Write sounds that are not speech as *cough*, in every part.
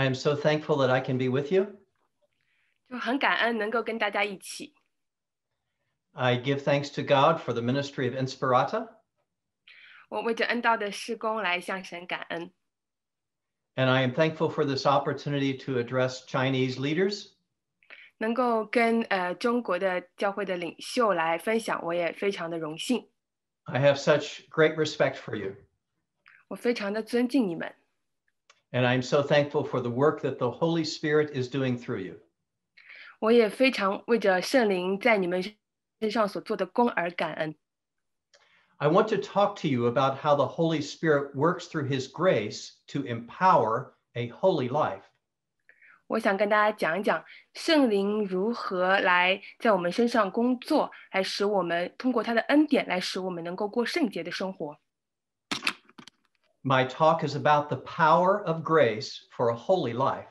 I am so thankful that I can be with you. I give thanks to God for the ministry of Inspirata. And I am thankful for this opportunity to address Chinese leaders. I have such great respect for you. 我非常的尊敬你们。and I'm so thankful for the work that the Holy Spirit is doing through you. I want to talk to you about how the Holy Spirit works through His grace to empower a holy life. 我想跟大家讲一讲圣灵如何来在我们身上工作，来使我们通过他的恩典，来使我们能够过圣洁的生活。my talk is about the power of grace for a holy life.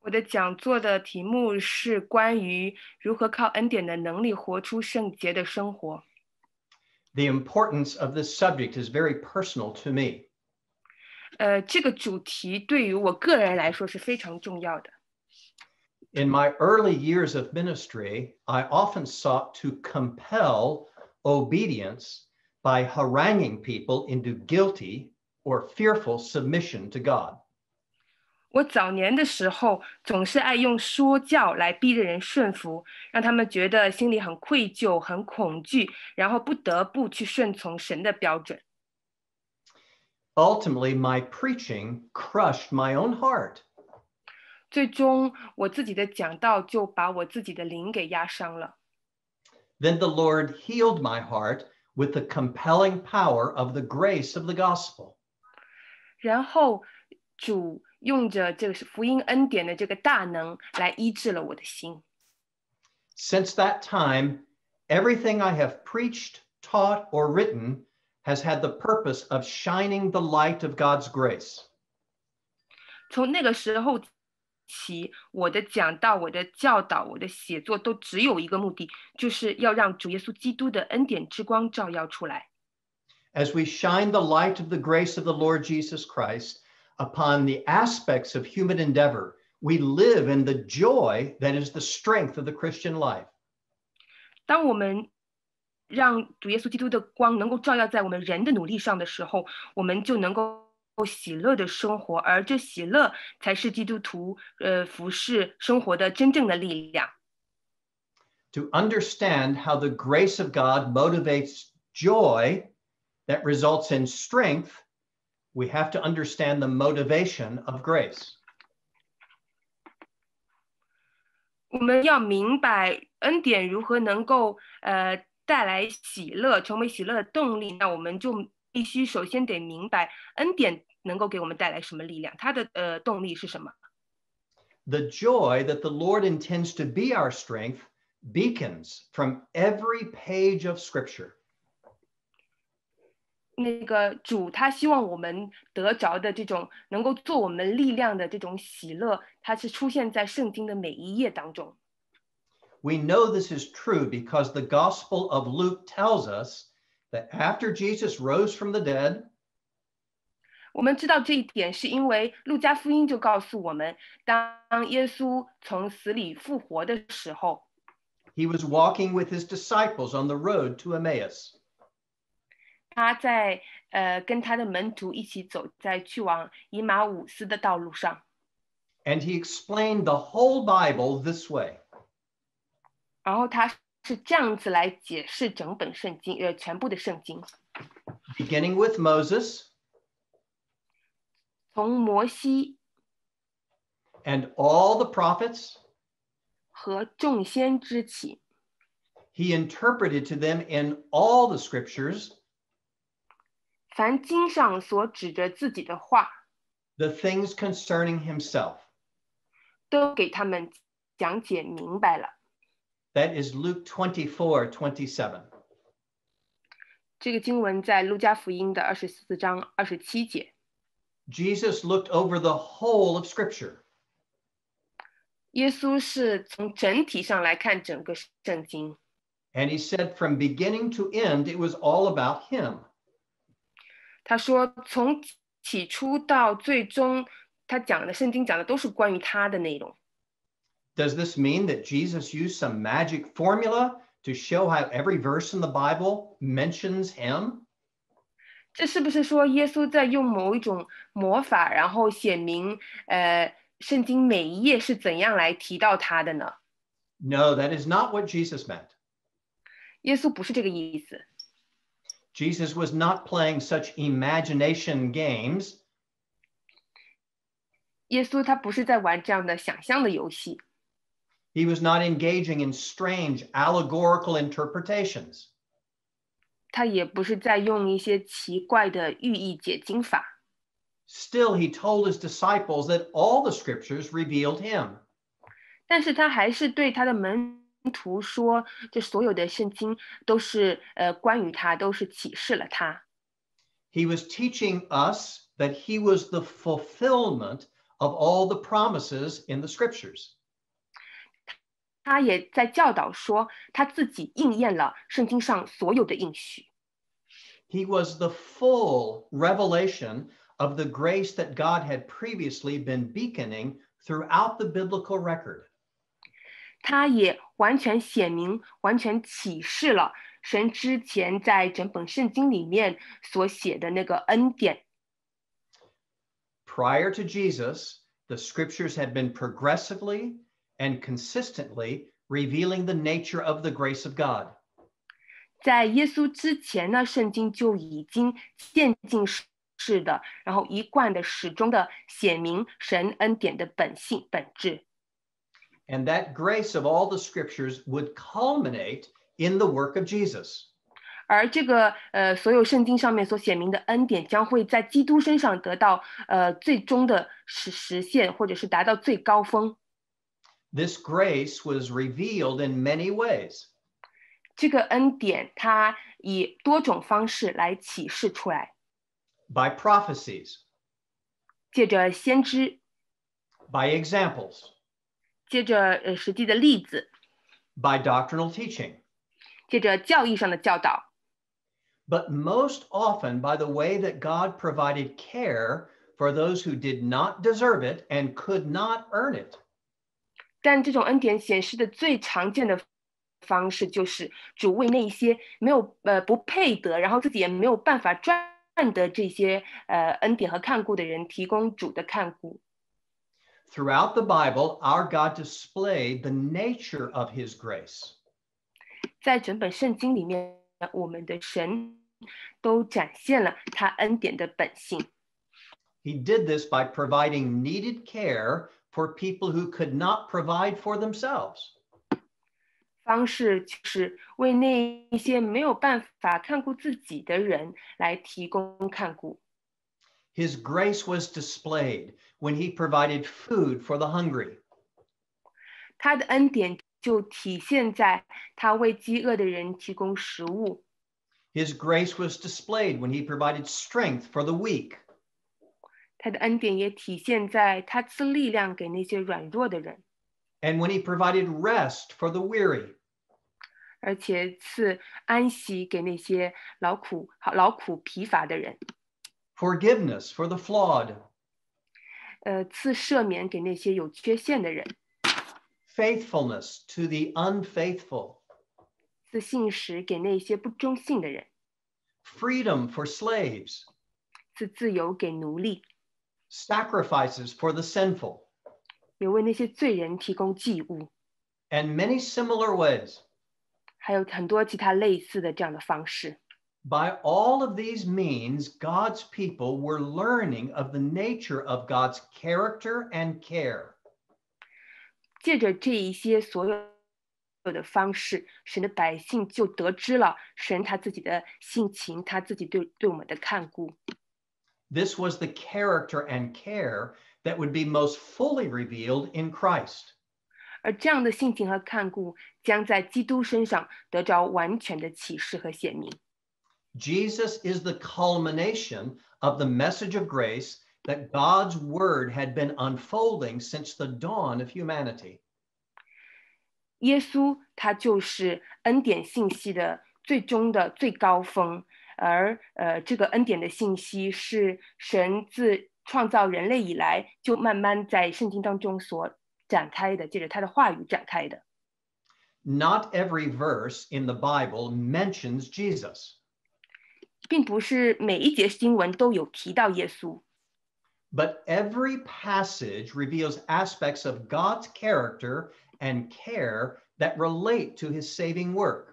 我的讲座的题目是关于如何靠恩典的能力活出圣洁的生活。The importance of this subject is very personal to me. 呃，这个主题对于我个人来说是非常重要的。In my early years of ministry, I often sought to compel obedience by haranguing people into guilty or fearful submission to God. 我早年的时候总是爱用说教来逼着人顺服，让他们觉得心里很愧疚、很恐惧，然后不得不去顺从神的标准。Ultimately, my preaching crushed my own heart. 最终，我自己的讲道就把我自己的灵给压伤了。Then the Lord healed my heart with the compelling power of the grace of the gospel. Since that time, everything I have preached, taught, or written has had the purpose of shining the light of God's grace. 从那个时候其我的讲道、我的教导、我的写作，都只有一个目的，就是要让主耶稣基督的恩典之光照耀出来。As we shine the light of the grace of the Lord Jesus Christ upon the aspects of human endeavor, we live in the joy that is the strength of the Christian life. 当我们让主耶稣基督的光能够照耀在我们人的努力上的时候，我们就能够。To understand how the grace of God motivates joy that results in strength, we have to understand the motivation of grace. 我们要明白恩典如何能够呃带来喜乐，成为喜乐的动力。那我们就必须首先得明白恩典能够给我们带来什么力量，它的呃动力是什么。The joy that the Lord intends to be our strength beacons from every page of Scripture. 那个主他希望我们得着的这种能够做我们力量的这种喜乐，它是出现在圣经的每一页当中。We know this is true because the Gospel of Luke tells us that after Jesus rose from the dead，我们知道这一点是因为路加福音就告诉我们，当耶稣从死里复活的时候，He was walking with his disciples on the road to Emmaus。他在呃跟他的门徒一起走在去往以马五斯的道路上。And he explained the whole Bible this way. 然后他。是这样子来解释整本圣经，呃，全部的圣经。Beginning with Moses and all the prophets, 和众先知起，he interpreted to them in all the scriptures 凡经上所指着自己的话，the things concerning himself. That is Luke 24, 27. Jesus looked over the whole of Scripture. And he said from beginning to end, it was all about him. 他说从起初到最终，他讲的圣经讲的都是关于他的内容。does this mean that Jesus used some magic formula to show how every verse in the Bible mentions him? 这是不是说耶稣在用某一种魔法，然后显明，呃，圣经每一页是怎样来提到他的呢？No, that is not what Jesus meant. 耶稣不是这个意思。Jesus was not playing such imagination games. 耶稣他不是在玩这样的想象的游戏。he was not engaging in strange allegorical interpretations. Still, he told his disciples that all the scriptures revealed him. He was teaching us that he was the fulfillment of all the promises in the scriptures. 他也在教导说，他自己应验了圣经上所有的应许。He was the full revelation of the grace that God had previously been beaconing throughout the biblical record. 他也完全显明、完全启示了神之前在整本圣经里面所写的那个恩典。Prior to Jesus, the scriptures had been progressively and consistently revealing the nature of the grace of God. 在耶稣之前呢，圣经就已经渐进式的，然后一贯的、始终的显明神恩典的本性本质。And that grace of all the scriptures would culminate in the work of Jesus. 而这个呃，所有圣经上面所显明的恩典将会在基督身上得到呃最终的实实现，或者是达到最高峰。this grace was revealed in many ways. 这个恩典它以多种方式来启示出来。By prophecies. 借着先知。By examples. 借着呃实际的例子。By doctrinal teaching. 借着教义上的教导。But most often by the way that God provided care for those who did not deserve it and could not earn it. 但这种恩典显示的最常见的方式，就是主为那一些没有呃不配得，然后自己也没有办法赚得这些呃恩典和看顾的人，提供主的看顾。Throughout the Bible, our God displayed the nature of His grace. 在整本圣经里面，我们的神都展现了他恩典的本性。He did this by providing needed care for people who could not provide for themselves. 方式就是为那一些没有办法看顾自己的人来提供看顾。His grace was displayed when he provided food for the hungry. 他的恩典就体现在他为饥饿的人提供食物。His grace was displayed when he provided strength for the weak. 他的恩典也体现在他赐力量给那些软弱的人，and when He provided rest for the weary. 而且赐安息给那些劳苦、好劳苦疲乏的人，forgiveness for the flawed, 呃，赐赦免给那些有缺陷的人，faithfulness to the unfaithful, 赐信实给那些不忠信的人，freedom for slaves, sacrifices for the sinful. and many similar ways. By all of these means, God's people were learning of the nature of God's character and care. 借着这一些所有的方式，神的百姓就得知了神他自己的性情，他自己对对我们的看顾。this was the character and care that would be most fully revealed in Christ. Jesus is the culmination of the message of grace that God's word had been unfolding since the dawn of humanity. 耶稣他就是恩典信息的最终的最高峰，而呃，这个恩典的信息是神自创造人类以来就慢慢在圣经当中所展开的，借着他的话语展开的。Not every verse in the Bible mentions Jesus. every passage reveals aspects of God's character and care that relate to his saving work.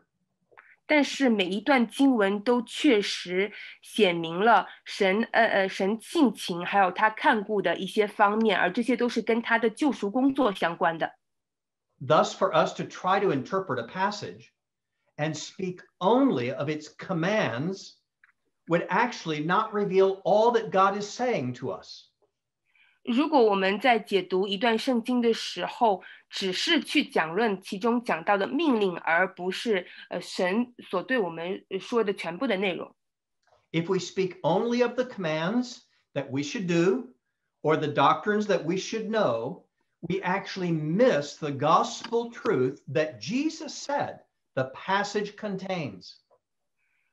但是每一段经文都确实显明了神呃呃神性情，还有他看顾的一些方面，而这些都是跟他的救赎工作相关的。Thus, for us to try to interpret a passage and speak only of its commands would actually not reveal all that God is saying to us. 如果我们在解读一段圣经的时候，只是去讲论其中讲到的命令，而不是呃神所对我们说的全部的内容。If we speak only of the commands that we should do or the doctrines that we should know, we actually miss the gospel truth that Jesus said the passage contains.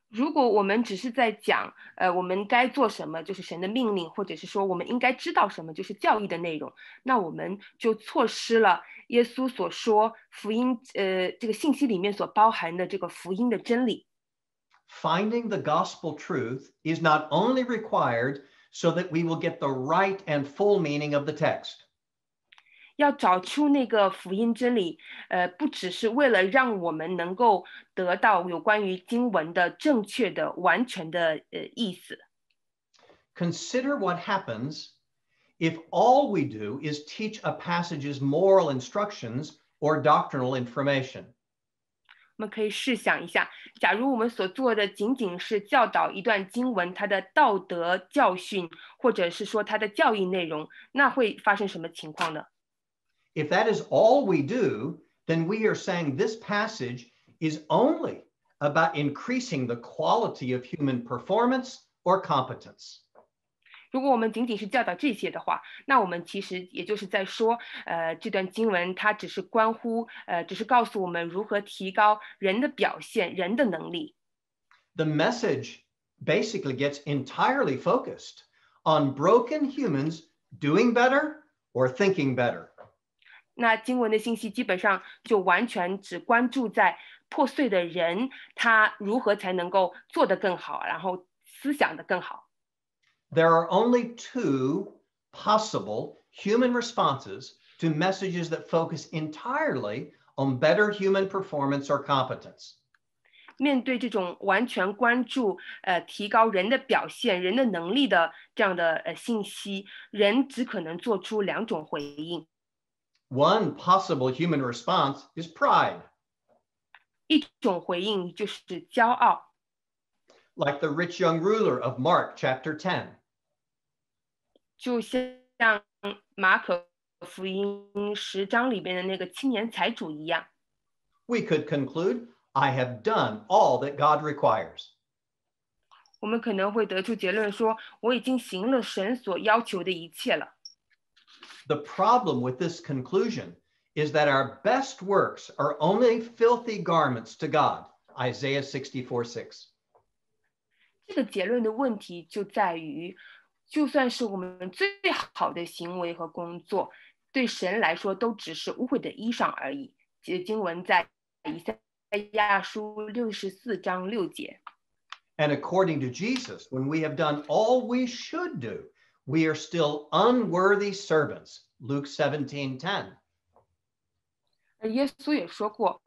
如果我们只是在讲，呃，我们该做什么，就是神的命令，或者是说我们应该知道什么，就是教义的内容，那我们就错失了耶稣所说福音，呃，这个信息里面所包含的这个福音的真理。Finding the gospel truth is not only required so that we will get the right and full meaning of the text. 要找出那个福音真理，呃，不只是为了让我们能够得到有关于经文的正确的、完全的呃意思。Consider what happens if all we do is teach a passage's moral instructions or doctrinal information. 我们可以试想一下，假如我们所做的仅仅是教导一段经文它的道德教训，或者是说它的教义内容，那会发生什么情况呢？If that is all we do, then we are saying this passage is only about increasing the quality of human performance or competence. 如果我们仅仅是教导这些的话，那我们其实也就是在说，呃，这段经文它只是关乎，呃，只是告诉我们如何提高人的表现、人的能力。The message basically gets entirely focused on broken humans doing better or thinking better. 那经文的信息基本上就完全只关注在破碎的人，他如何才能够做得更好，然后思想的更好。There are only two possible human responses to messages that focus entirely on better human performance or competence. 面对这种完全关注呃提高人的表现、人的能力的这样的呃信息，人只可能做出两种回应。One possible human response is pride. Like the rich young ruler of Mark chapter 10. we could conclude, I have done all that God requires. The problem with this conclusion is that our best works are only filthy garments to God. Isaiah 64 6. And according to Jesus, when we have done all we should do, we are still unworthy servants. Luke 17 10. 耶稣也说过，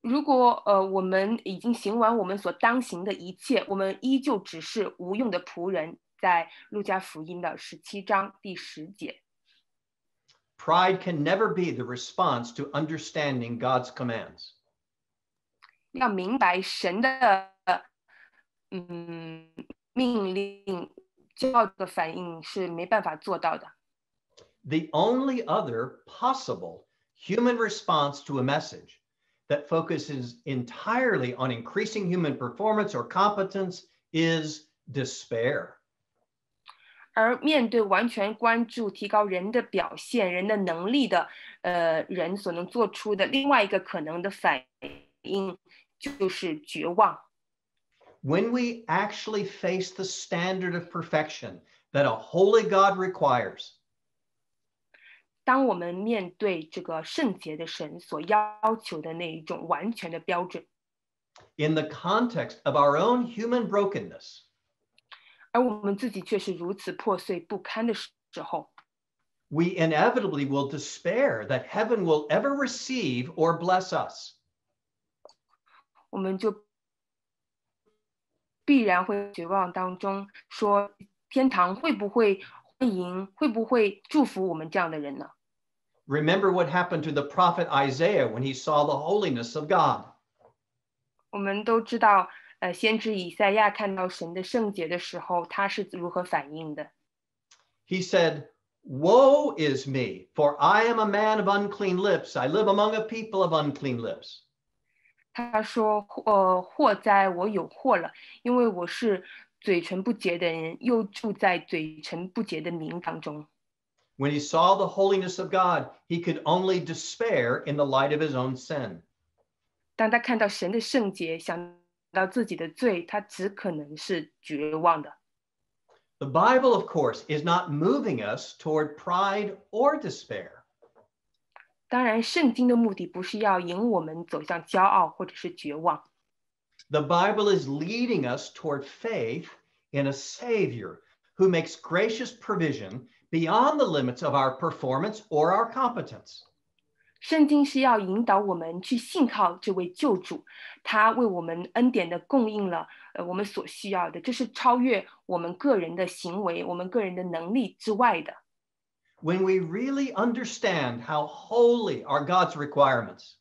如果呃我们已经行完我们所当行的一切，我们依旧只是无用的仆人，在路加福音的十七章第十节。Pride can never be the response to understanding God's commands. 要明白神的嗯命令骄傲的反应是没办法做到的。The only other possible human response to a message that focuses entirely on increasing human performance or competence is despair。而面对完全关注提高人的表现、人的能力的，呃，人所能做出的另外一个可能的反应就是绝望。when we actually face the standard of perfection that a holy God requires. 当我们面对这个圣洁的神所要求的那一种完全的标准，In the context of our own human brokenness, we inevitably will despair that heaven will ever receive or bless us. 我们就必然会绝望当中说，天堂会不会欢迎，会不会祝福我们这样的人呢？Remember what happened to the prophet Isaiah when he saw the holiness of God. 我们都知道，呃，先知以赛亚看到神的圣洁的时候，他是如何反应的？He said, "Woe is me, for I am a man of unclean lips. I live among a people of unclean lips." 他说：“呃，祸哉，我有祸了，因为我是嘴唇不洁的人，又住在嘴唇不洁的民当中。” When he saw the holiness of God, he could only despair in the light of his own sin. 当他看到神的圣洁，想到自己的罪，他只可能是绝望的。The Bible, of course, is not moving us toward pride or despair. 当然，圣经的目的不是要引我们走向骄傲或者是绝望。The Bible is leading us toward faith in a Savior who makes gracious provision beyond the limits of our performance or our competence. 圣经是要引导我们去信靠这位救主，他为我们恩典的供应了呃我们所需要的，这是超越我们个人的行为、我们个人的能力之外的。when we really understand how holy are God's requirements,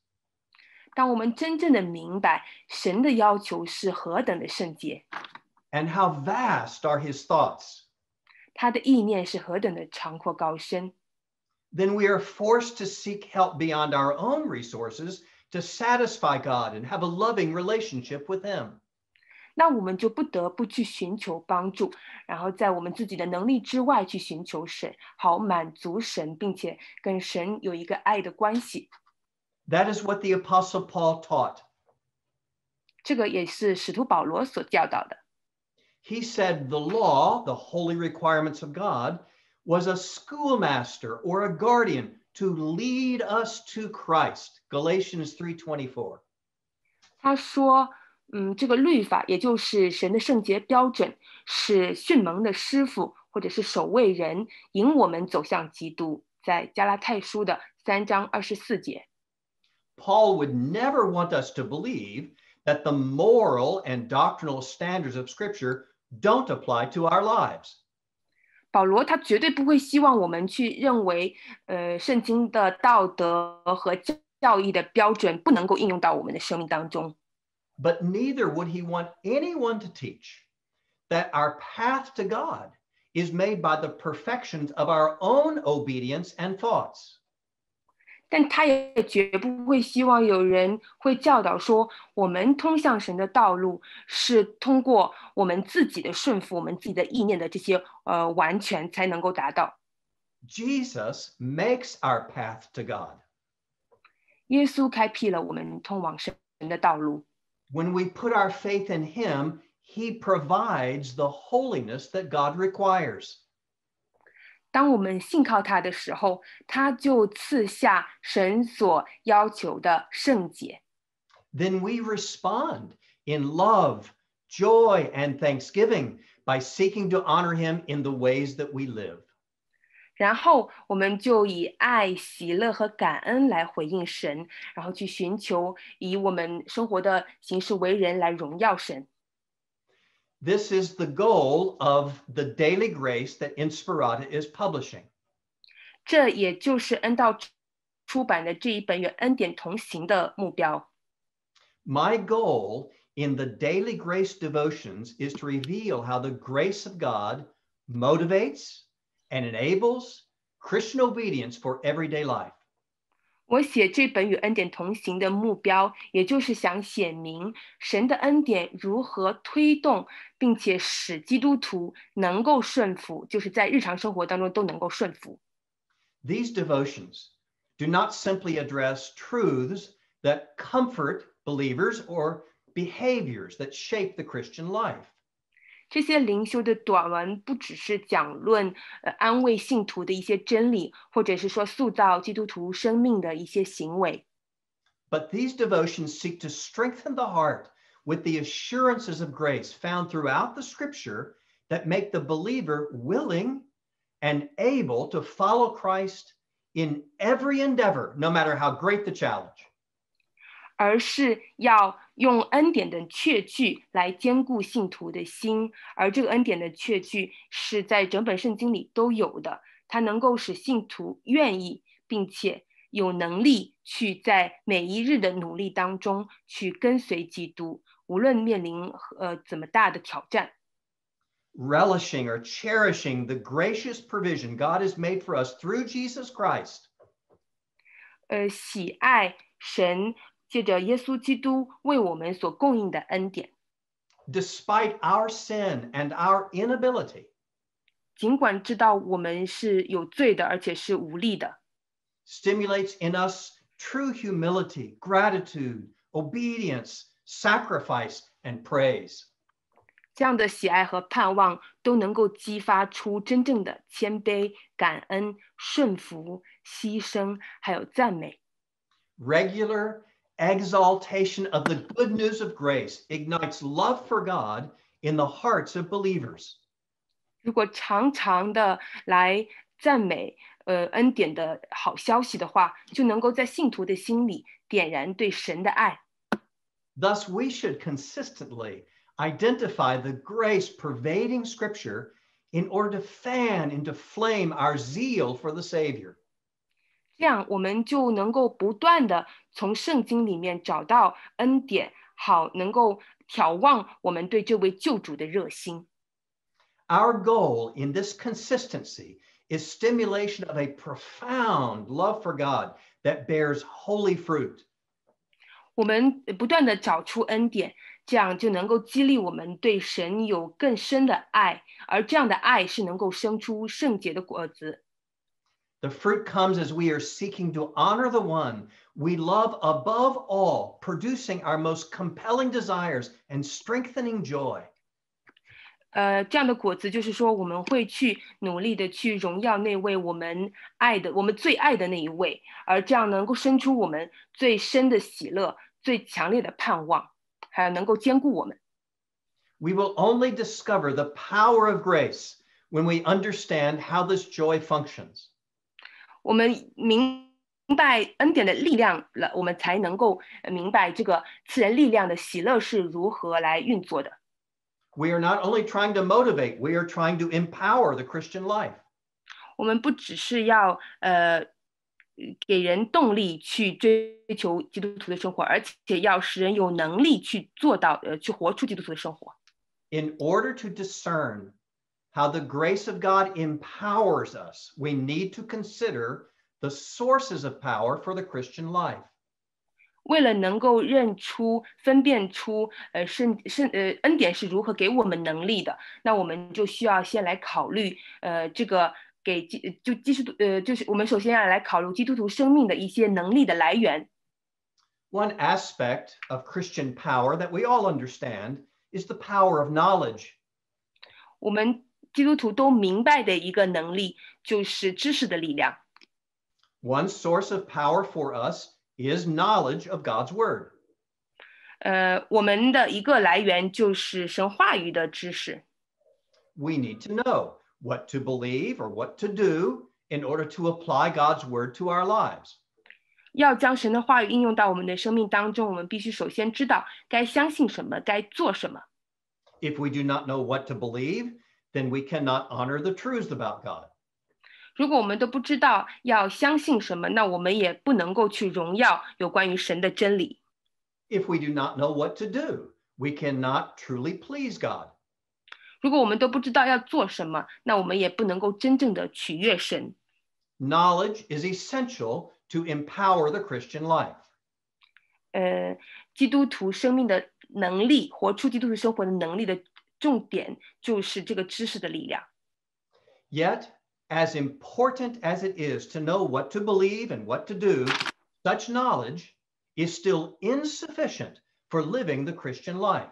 当我们真正的明白神的要求是何等的圣洁，and how vast are his thoughts, we are forced to seek help beyond our own resources to satisfy God and have a loving relationship with him. 那我们就不得不去寻求帮助，然后在我们自己的能力之外去寻求神，好满足神，并且跟神有一个爱的关系。That is what the Apostle Paul taught. 这个也是使徒保罗所教导的。He said the law, the holy requirements of God, was a schoolmaster or a guardian to lead us to Christ. Galatians 3:24. 他说。嗯，这个律法也就是神的圣洁标准，是训蒙的师傅或者是守卫人引我们走向基督，在加拉太书的三章二十四节。Paul would never want us to believe that the moral and doctrinal standards of Scripture don't apply to our lives. 保罗他绝对不会希望我们去认为，呃，圣经的道德和教义的标准不能够应用到我们的生命当中。but neither would he want anyone to teach that our path to God is made by the perfections of our own obedience and thoughts. 但他也绝不会希望有人会教导说，我们通向神的道路是通过我们自己的顺服、我们自己的意念的这些呃完全才能够达到。Jesus makes our path to God when we put our faith in Him, He provides the holiness that God requires. 当我们信靠他的时候，他就赐下神所要求的圣洁。Then we respond in love, joy, and thanksgiving by seeking to honor Him in the ways that we live. 然后我们就以爱、喜乐和感恩来回应神，然后去寻求以我们生活的形式为人来荣耀神。This is the goal of the daily grace that Inspirata is publishing. 这也就是恩道出版的这一本与恩典同行的目标。My goal in the daily grace devotions is to reveal how the grace of God motivates and enables Christian obedience for everyday life. 我写这本与恩典同行的目标，也就是想写明神的恩典如何推动，并且使基督徒能够顺服，就是在日常生活当中都能够顺服。These devotions do not simply address truths that comfort believers or behaviors that shape the Christian life. 这些灵修的短文不只是讲论呃安慰信徒的一些真理，或者是说塑造基督徒生命的一些行为。But these devotions seek to strengthen the heart with the assurances of grace found throughout the scripture that make the believer willing and able to follow Christ in every endeavor, no matter how great the challenge. 而是要用恩典的确据来兼顾信徒的心，而这个恩典的确据是在整本圣经里都有的，它能够使信徒愿意并且有能力去在每一日的努力当中去跟随基督，无论面临呃怎么大的挑战。relishing or cherishing the gracious provision God has made for us through Jesus Christ. 呃，喜爱神借着耶稣基督为我们所供应的恩典。Despite our sin and our inability，尽管知道我们是有罪的，而且是无力的。Stimulates in us true humility, gratitude, obedience, sacrifice, and praise. 这样的喜爱和盼望都能够激发出真正的谦卑、感恩、顺服、牺牲，还有赞美。Regular exaltation of the good news of grace ignites love for God in the hearts of believers. 如果常常的来赞美呃恩典的好消息的话，就能够在信徒的心里点燃对神的爱。Thus, we should consistently identify the grace pervading Scripture in order to fan into flame our zeal for the Savior. 这样我们就能够不断的从圣经里面找到恩典，好能够眺望我们对这位救主的热心。Our goal in this consistency is stimulation of a profound love for God that bears holy fruit. 我们不断的找出恩典，这样就能够激励我们对神有更深的爱，而这样的爱是能够生出圣洁的果子。the fruit comes as we are seeking to honor the one we love above all, producing our most compelling desires and strengthening joy. 呃，这样的果子就是说，我们会去努力的去荣耀那位我们爱的、我们最爱的那一位，而这样能够生出我们最深的喜乐、最强烈的盼望，还有能够兼顾我们。We will only discover the power of grace when we understand how this joy functions. We are not only trying to motivate, we are trying to empower the Christian life. 我们不只是要呃给人动力去追求基督徒的生活，而且要使人有能力去做到呃去活出基督徒的生活。In order to discern how the grace of God empowers us, we need to consider the sources of power for the Christian life. 为了能够认出、分辨出，呃，圣圣呃恩典是如何给我们能力的，那我们就需要先来考虑，呃，这个给基就基督呃，就是我们首先要来考虑基督徒生命的一些能力的来源。One aspect of Christian power that we all understand is the power of knowledge. 我们基督徒都明白的一个能力，就是知识的力量。One source of power for us is knowledge of God's word. 呃，我们的一个来源就是神话语的知识。We need to know what to believe or what to do in order to apply God's word to our lives. 要将神的话语应用到我们的生命当中，我们必须首先知道该相信什么，该做什么。If we do not know what to believe, then we cannot honor the truths about God. 如果我们都不知道要相信什么，那我们也不能够去荣耀有关于神的真理。If we do not know what to do, we cannot truly please God. 如果我们都不知道要做什么，那我们也不能够真正的取悦神。Knowledge is essential to empower the Christian life. 呃，基督徒生命的能力，活出基督徒生活的能力的重点就是这个知识的力量。Yet, as important as it is to know what to believe and what to do, such knowledge is still insufficient for living the Christian life.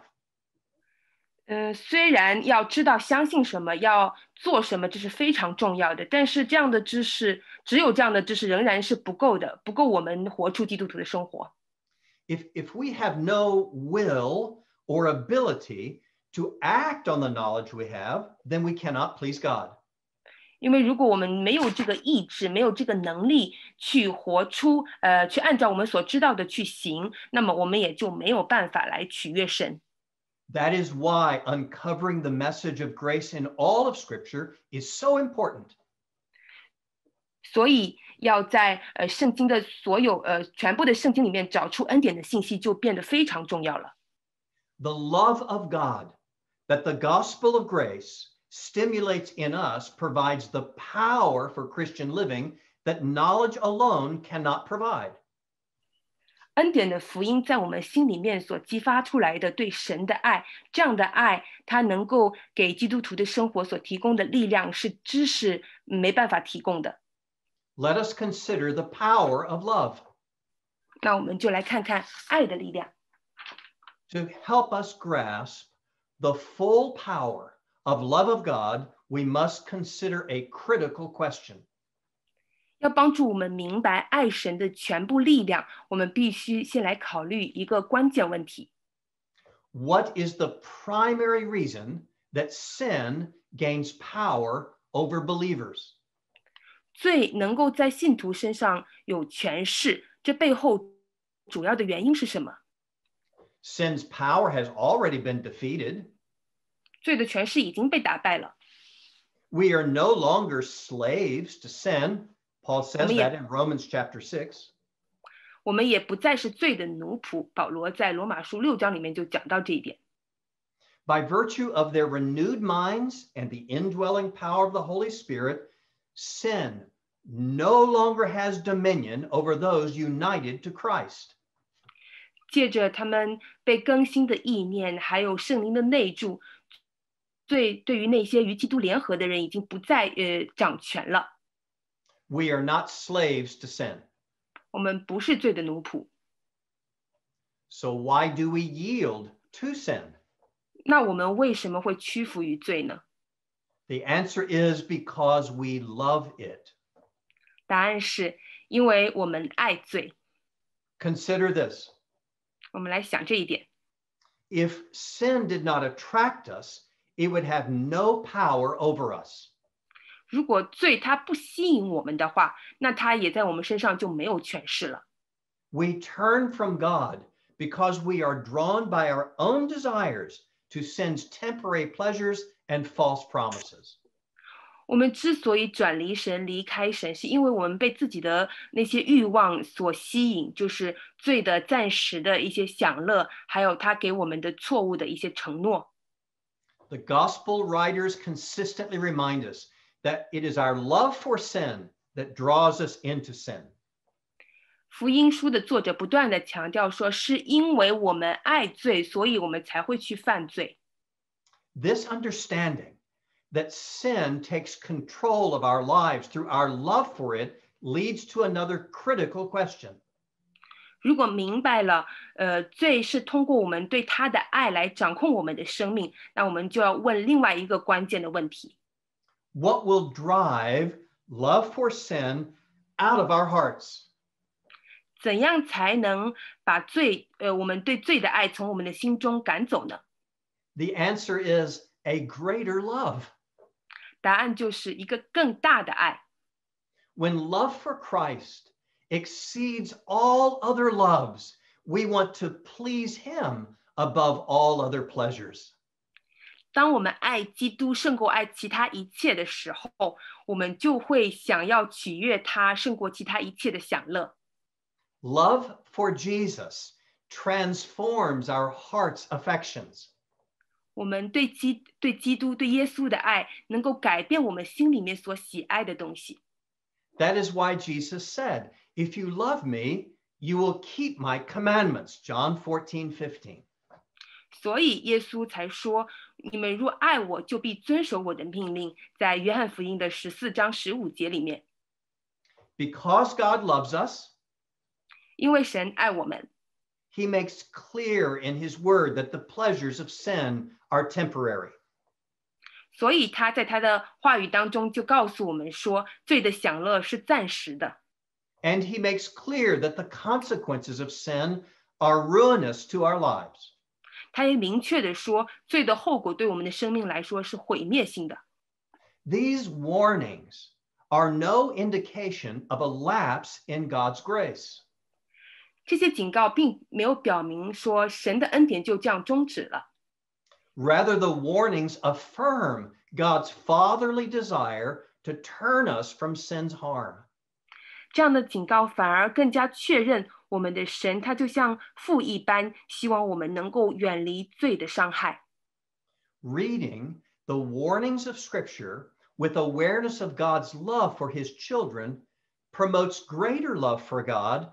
呃，虽然要知道相信什么，要做什么，这是非常重要的，但是这样的知识，只有这样的知识仍然是不够的，不够我们活出基督徒的生活。If if we have no will or ability to act on the knowledge we have, then we cannot please God. 因为如果我们没有这个意志，没有这个能力去活出，呃，去按照我们所知道的去行，那么我们也就没有办法来取悦神。That is why uncovering the message of grace in all of Scripture is so important. 所以要在呃圣经的所有呃全部的圣经里面找出恩典的信息，就变得非常重要了。The love of God that the gospel of grace stimulates in us, provides the power for Christian living that knowledge alone cannot provide. 恩典的福音在我们心里面所激发出来的对神的爱，这样的爱，它能够给基督徒的生活所提供的力量是知识没办法提供的。Let us consider the power of love. help us grasp the full power of love of God, we must consider a critical question. 要帮助我们明白爱神的全部力量，我们必须先来考虑一个关键问题。What is the primary reason that sin gains power over believers? 最能够在信徒身上有权势，这背后主要的原因是什么？Sin's power has already been defeated. We are no longer slaves to sin. Paul says that in Romans chapter 6. 我们也不再是罪的奴仆。保罗在罗马书六章里面就讲到这一点。By virtue of their renewed minds and the indwelling power of the Holy Spirit, sin no longer has dominion over those united to Christ. 借着他们被更新的意念，还有圣灵的内助，对对于那些与基督联合的人，已经不再呃掌权了。We are not slaves to sin. 我们不是罪的奴仆。So why do we yield to sin? 那我们为什么会屈服于罪呢？The answer is because we love it. 答案是因为我们爱罪。Consider this. 我们来想这一点。If sin did not attract us, it would have no power over us. 如果罪它不吸引我们的话，那它也在我们身上就没有权势了。We turn from God because we are drawn by our own desires to sin's temporary pleasures and false promises. 我们之所以转离神、离开神，是因为我们被自己的那些欲望所吸引，就是罪的暂时的一些享乐，还有他给我们的错误的一些承诺。The gospel writers consistently remind us that it is our love for sin that draws us into sin. 福音书的作者不断的强调说，是因为我们爱罪，所以我们才会去犯罪。This understanding that sin takes control of our lives through our love for it leads to another critical question. 如果明白了，呃，罪是通过我们对他的爱来掌控我们的生命，那我们就要问另外一个关键的问题：What will drive love for sin out of our hearts？怎样才能把罪，呃，我们对罪的爱从我们的心中赶走呢？The answer is a greater love. 答案就是一个更大的爱。When love for Christ exceeds all other loves, we want to please Him above all other pleasures. 当我们爱基督胜过爱其他一切的时候，我们就会想要取悦他，胜过其他一切的享乐。Love for Jesus transforms our heart's affections. 我们对基对基督对耶稣的爱，能够改变我们心里面所喜爱的东西。That is why Jesus said, "If you love me, you will keep my commandments." John 14:15. 所以耶稣才说：“你们若爱我，就必遵守我的命令。”在约翰福音的十四章十五节里面。Because God loves us. 因为神爱我们。he makes clear in his word that the pleasures of sin are temporary. And he makes clear that the consequences of sin are ruinous to our lives. These warnings are no indication of a lapse in God's grace. 这些警告并没有表明说神的恩典就这样终止了。Rather, the warnings affirm God's fatherly desire to turn us from sin's harm. 这样的警告反而更加确认我们的神，他就像父一般，希望我们能够远离罪的伤害。Reading the warnings of Scripture with awareness of God's love for His children promotes greater love for God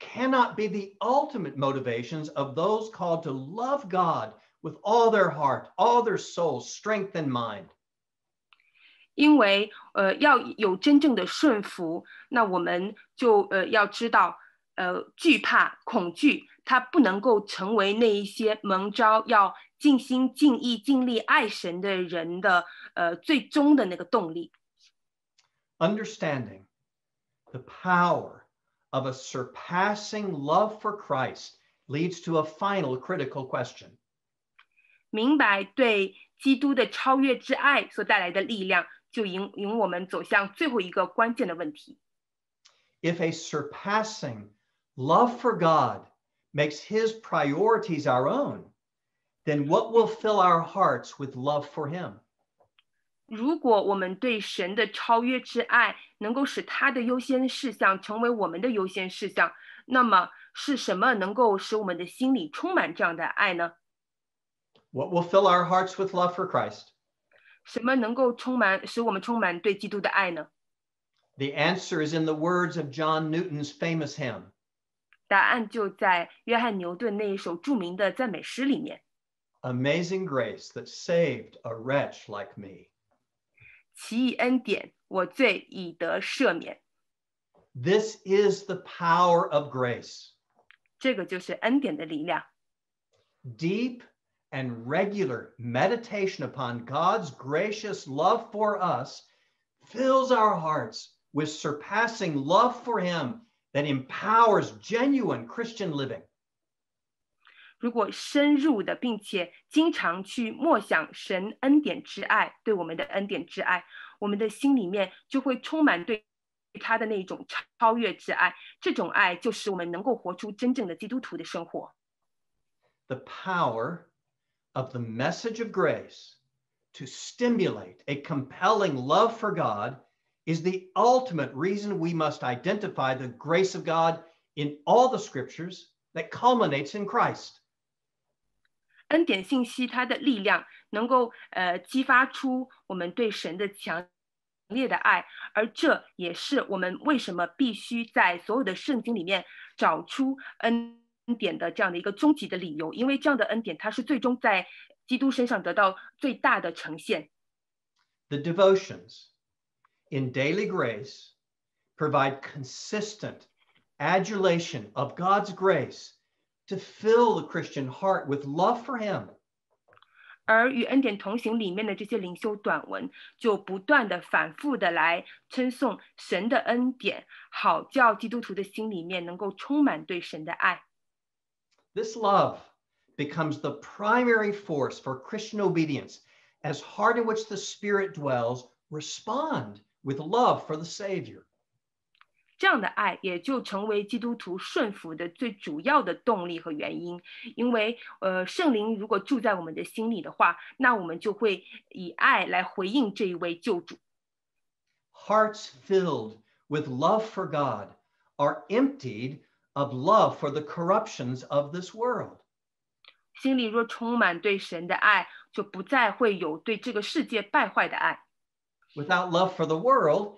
cannot be the ultimate motivations of those called to love God with all their heart, all their soul, strength and mind. 因为呃要有真正的顺服，那我们就呃要知道，呃惧怕、恐惧，它不能够成为那一些蒙召要尽心尽意、尽力爱神的人的呃最终的那个动力。Understanding the power of a surpassing love for Christ leads to a final critical question. 明白对基督的超越之爱所带来的力量，就引引我们走向最后一个关键的问题。If a surpassing love for God makes his priorities our own, then what will fill our hearts with love for him? 如果我们对神的超越之爱能够使他的优先事项成为我们的优先事项，那么是什么能够使我们的心里充满这样的爱呢？What will fill our hearts with love for Christ？什么能够充满使我们充满对基督的爱呢？The answer is in the words of John Newton's famous hymn。答案就在约翰牛顿那一首著名的赞美诗里面。Amazing grace that saved a wretch like me。其以恩典，我罪已得赦免。This is the power of grace. 这个就是恩典的力量。Deep and regular meditation upon God's gracious love for us fills our hearts with surpassing love for Him that empowers genuine Christian living. 如果深入的，并且经常去默想神恩典之爱对我们的恩典之爱，我们的心里面就会充满对他的那种超越之爱。这种爱就使我们能够活出真正的基督徒的生活。The power of the message of grace to stimulate a compelling love for God is the ultimate reason we must identify the grace of God in all the scriptures that culminates in Christ. 恩典信息它的力量能够呃激发出我们对神的强烈的爱，而这也是我们为什么必须在所有的圣经里面找出恩典的这样的一个终极的理由，因为这样的恩典它是最终在基督身上得到最大的呈现。The devotions in daily grace provide consistent adulation of God's grace to fill the Christian heart with love for Him. 而与恩典同行里面的这些灵修短文，就不断的、反复的来称颂神的恩典，好叫基督徒的心里面能够充满对神的爱。This love becomes the primary force for Christian obedience as heart in which the Spirit dwells respond with love for the Savior. 这样的爱也就成为基督徒顺服的最主要的动力和原因。因为呃，圣灵如果住在我们的心里的话，那我们就会以爱来回应这一位救主。Hearts filled with love for God are emptied of love for the corruptions of this world. 心里若充满对神的爱，就不再会有对这个世界败坏的爱。Without love for the world,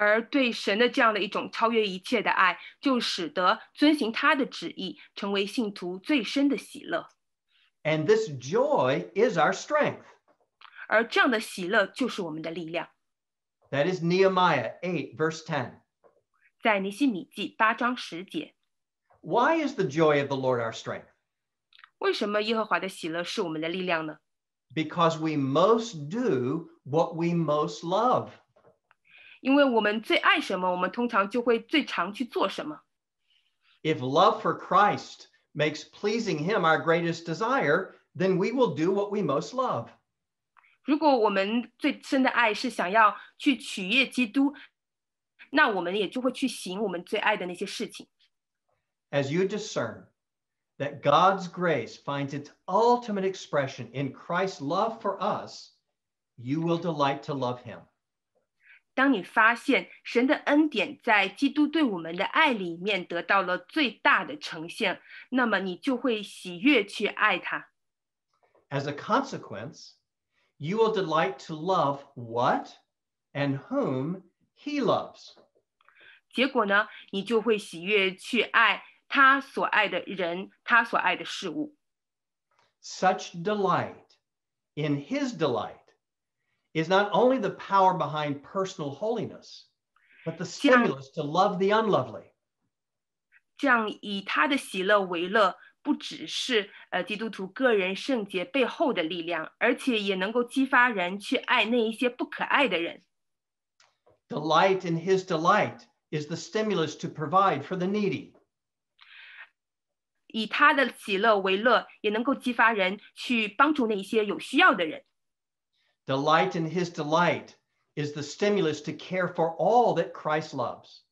而对神的这样的一种超越一切的爱，就使得遵行他的旨意成为信徒最深的喜乐。And this joy is our strength. 而这样的喜乐就是我们的力量。That is Nehemiah 8, verse 10. 在尼西米记八章十节。Why is the joy of the Lord our strength? 为什么耶和华的喜乐是我们的力量呢？Because we most do what we most love. 因为我们最爱什么，我们通常就会最常去做什么。If love for Christ makes pleasing Him our greatest desire, then we will do what we most love. 如果我们最深的爱是想要去取悦基督，那我们也就会去行我们最爱的那些事情。As you discern that God's grace finds its ultimate expression in Christ's love for us, you will delight to love Him. 当你发现神的恩典在基督对我们的爱里面得到了最大的呈现，那么你就会喜悦去爱他。As a consequence, you will delight to love what and whom he loves. 结果呢，你就会喜悦去爱他所爱的人，他所爱的事物。Such delight in his delight is not only the power behind personal holiness, but the stimulus to love the unlovely. 这样以他的喜乐为乐，不只是呃基督徒个人圣洁背后的力量，而且也能够激发人去爱那一些不可爱的人。Delight in His delight is the stimulus to provide for the needy. 以他的喜乐为乐，也能够激发人去帮助那一些有需要的人。Delight in his delight is the stimulus to care for all that Christ loves.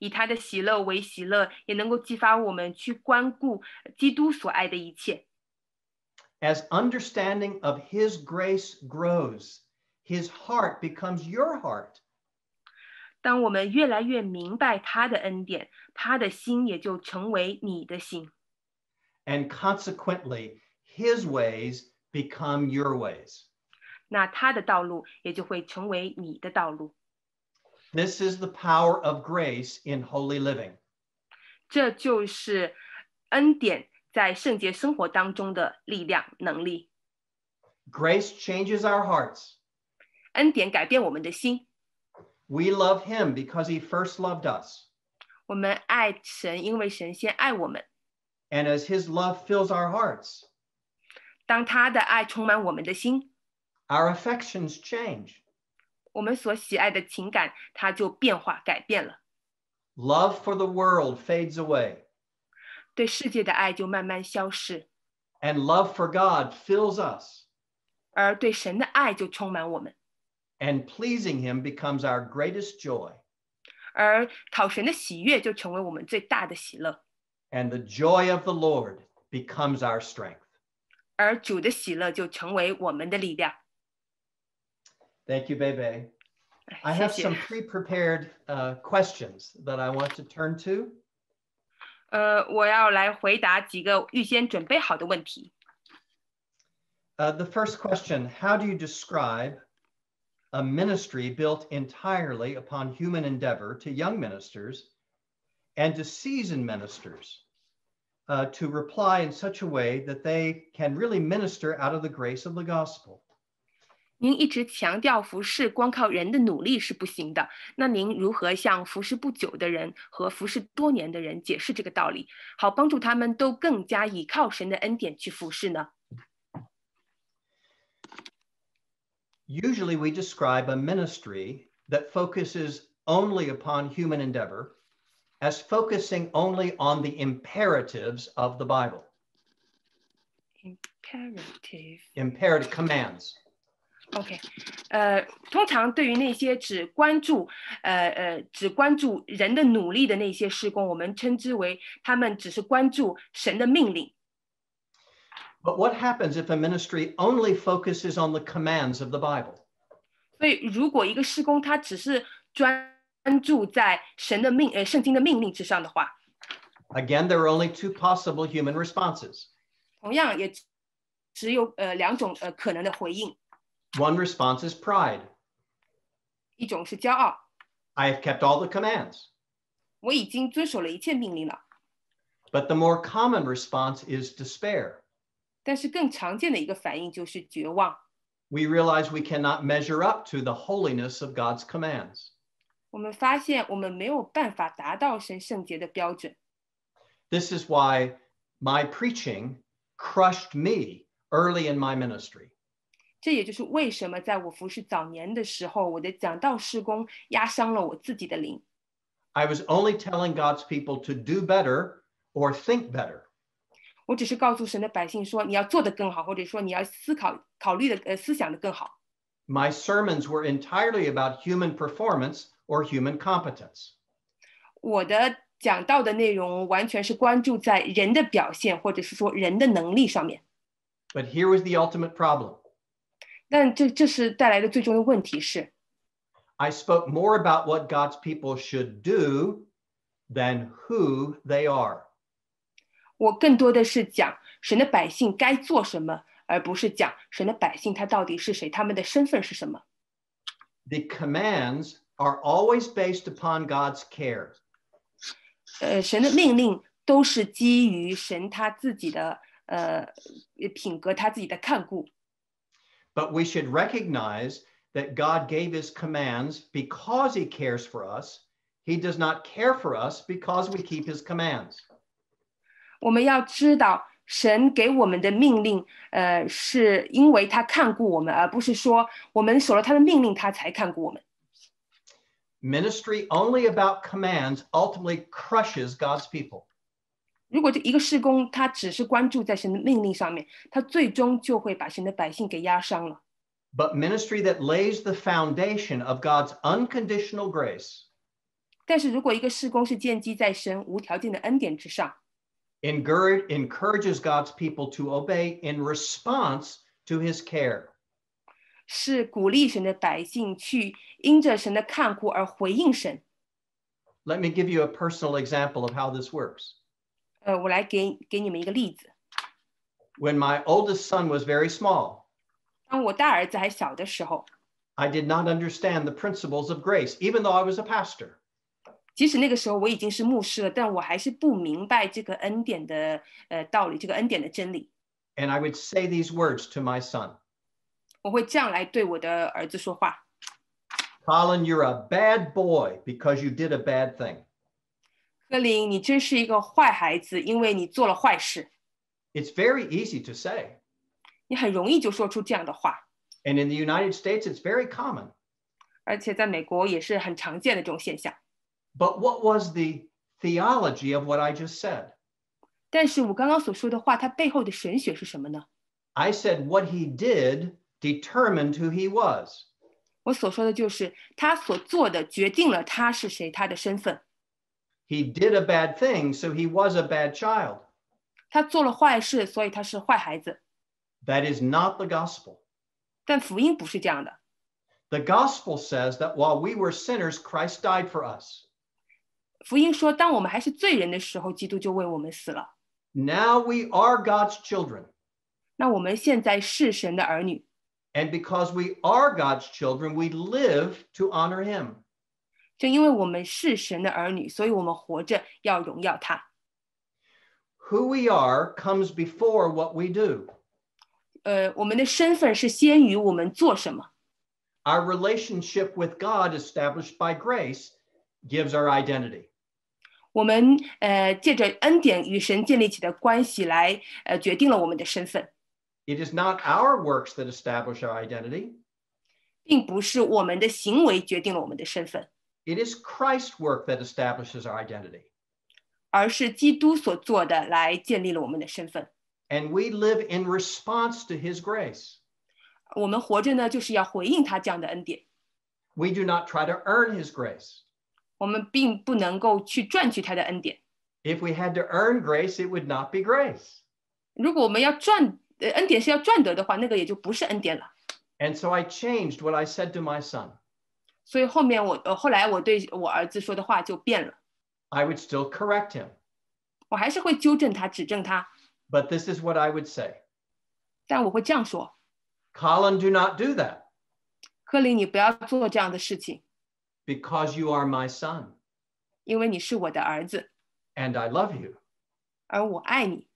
以他的喜乐为喜乐，也能够激发我们去关顾基督所爱的一切。As understanding of his grace grows, his heart becomes your heart. 当我们越来越明白他的恩典，他的心也就成为你的心。And consequently, his ways become your ways. 那他的道路也就会成为你的道路。This is the power of grace in holy living. 这就是恩典在圣洁生活当中的力量、能力。Grace changes our hearts. 恩典改变我们的心。We love him because he first loved us. 我们爱神，因为神先爱我们。And as his love fills our hearts. 当他的爱充满我们的心。our affections change. 我们所喜爱的情感，它就变化、改变了。Love for the world fades away. And love for God fills us. 而对神的爱就充满我们。And pleasing Him becomes our greatest joy. 而讨神的喜悦就成为我们最大的喜乐。And the joy of the Lord becomes our strength. 而主的喜乐就成为我们的力量。Thank you, Bebe. I have some pre-prepared uh, questions that I want to turn to. 呃，我要来回答几个预先准备好的问题。Uh, the first question, how do you describe a ministry built entirely upon human endeavor to young ministers and to seasoned ministers uh, to reply in such a way that they can really minister out of the grace of the gospel? Usually, we describe a ministry that focuses only upon human endeavor as focusing only on the imperatives of the Bible. Imperative. Imperative commands. OK，呃，通常对于那些只关注呃呃只关注人的努力的那些施工，我们称之为他们只是关注神的命令。But what happens if a ministry only focuses on the commands of the Bible? there are only two possible human responses. 同样也只有呃两种呃可能的回应。one response is pride. I have kept all the commands. But the more common response is despair. We realize we cannot measure up to the holiness of God's commands. This is why my preaching crushed me early in my ministry. 这也就是为什么在我服侍早年的时候，我的讲道事工压伤了我自己的灵。I was only telling God's people to do better or think better. 我只是告诉神的百姓说，你要做得更好，或者说你要思考、考虑的呃思想的更好。My sermons were entirely about human performance or human competence. 我的讲到的内容完全是关注在人的表现，或者是说人的能力上面。But here was the ultimate problem. 但这这是带来的最终的问题是，I spoke more about what God's people should do than who they are。我更多的是讲神的百姓该做什么，而不是讲神的百姓他到底是谁，他们的身份是什么。The commands are always based upon God's care。呃，神的命令都是基于神他自己的呃品格，他自己的看顾。but we should recognize that God gave his commands because he cares for us. He does not care for us because we keep his commands. 我们要知道，神给我们的命令，呃，是因为他看顾我们，而不是说我们守了他的命令，他才看顾我们。Ministry only about commands ultimately crushes God's people. But ministry that lays the foundation of God's unconditional grace encourages God's people to obey in response to his care. 是鼓励神的百姓去因着神的看顾而回应神。Let me give you a personal example of how this works. 呃，我来给给你们一个例子。When my oldest son was very small, 当我大儿子还小的时候，I did not understand the principles of grace, even though I was a pastor. 即使那个时候我已经是牧师了，但我还是不明白这个恩典的呃道理，这个恩典的真理。And I would say these words to my son 我会这样来对我的儿子说话：Colin, you're a bad boy because you did a bad thing. It's very easy to say. 你很容易就说出这样的话，And in the United States, it's very common. 而且在美国也是很常见的这种现象。But what was the theology of what I just said? 但是我刚刚所说的话，它背后的神学是什么呢？I said what he did determined who he was. 我所说的就是他所做的决定了他是谁，他的身份。he did a bad thing, so he was a bad child. That is not the gospel. The gospel says that while we were sinners, Christ died for us. now we are God's children. And because we are God's children, we live to honor him. 正因为我们是神的儿女，所以我们活着要荣耀他。Who we are comes before what we do. 呃，我们的身份是先于我们做什么。Our relationship with God, established by grace, gives our identity. 我们呃借着恩典与神建立起的关系来呃决定了我们的身份，It is not our works that establish our identity. 并不是我们的行为决定了我们的身份。it is Christ's work that establishes our identity. And we live in response to his grace. We do not try to earn his grace. If we had to earn grace, it would not be grace. And so I changed what I said to my son. 所以后面我呃后来我对我儿子说的话就变了。I would still correct him. 我还是会纠正他，指正他。But this is what I would say. 但我会这样说 Colin, do not do that.：“ 科林，你不要做这样的事情，because you are my son 因为你是我的儿子，and I love you. 而我爱你。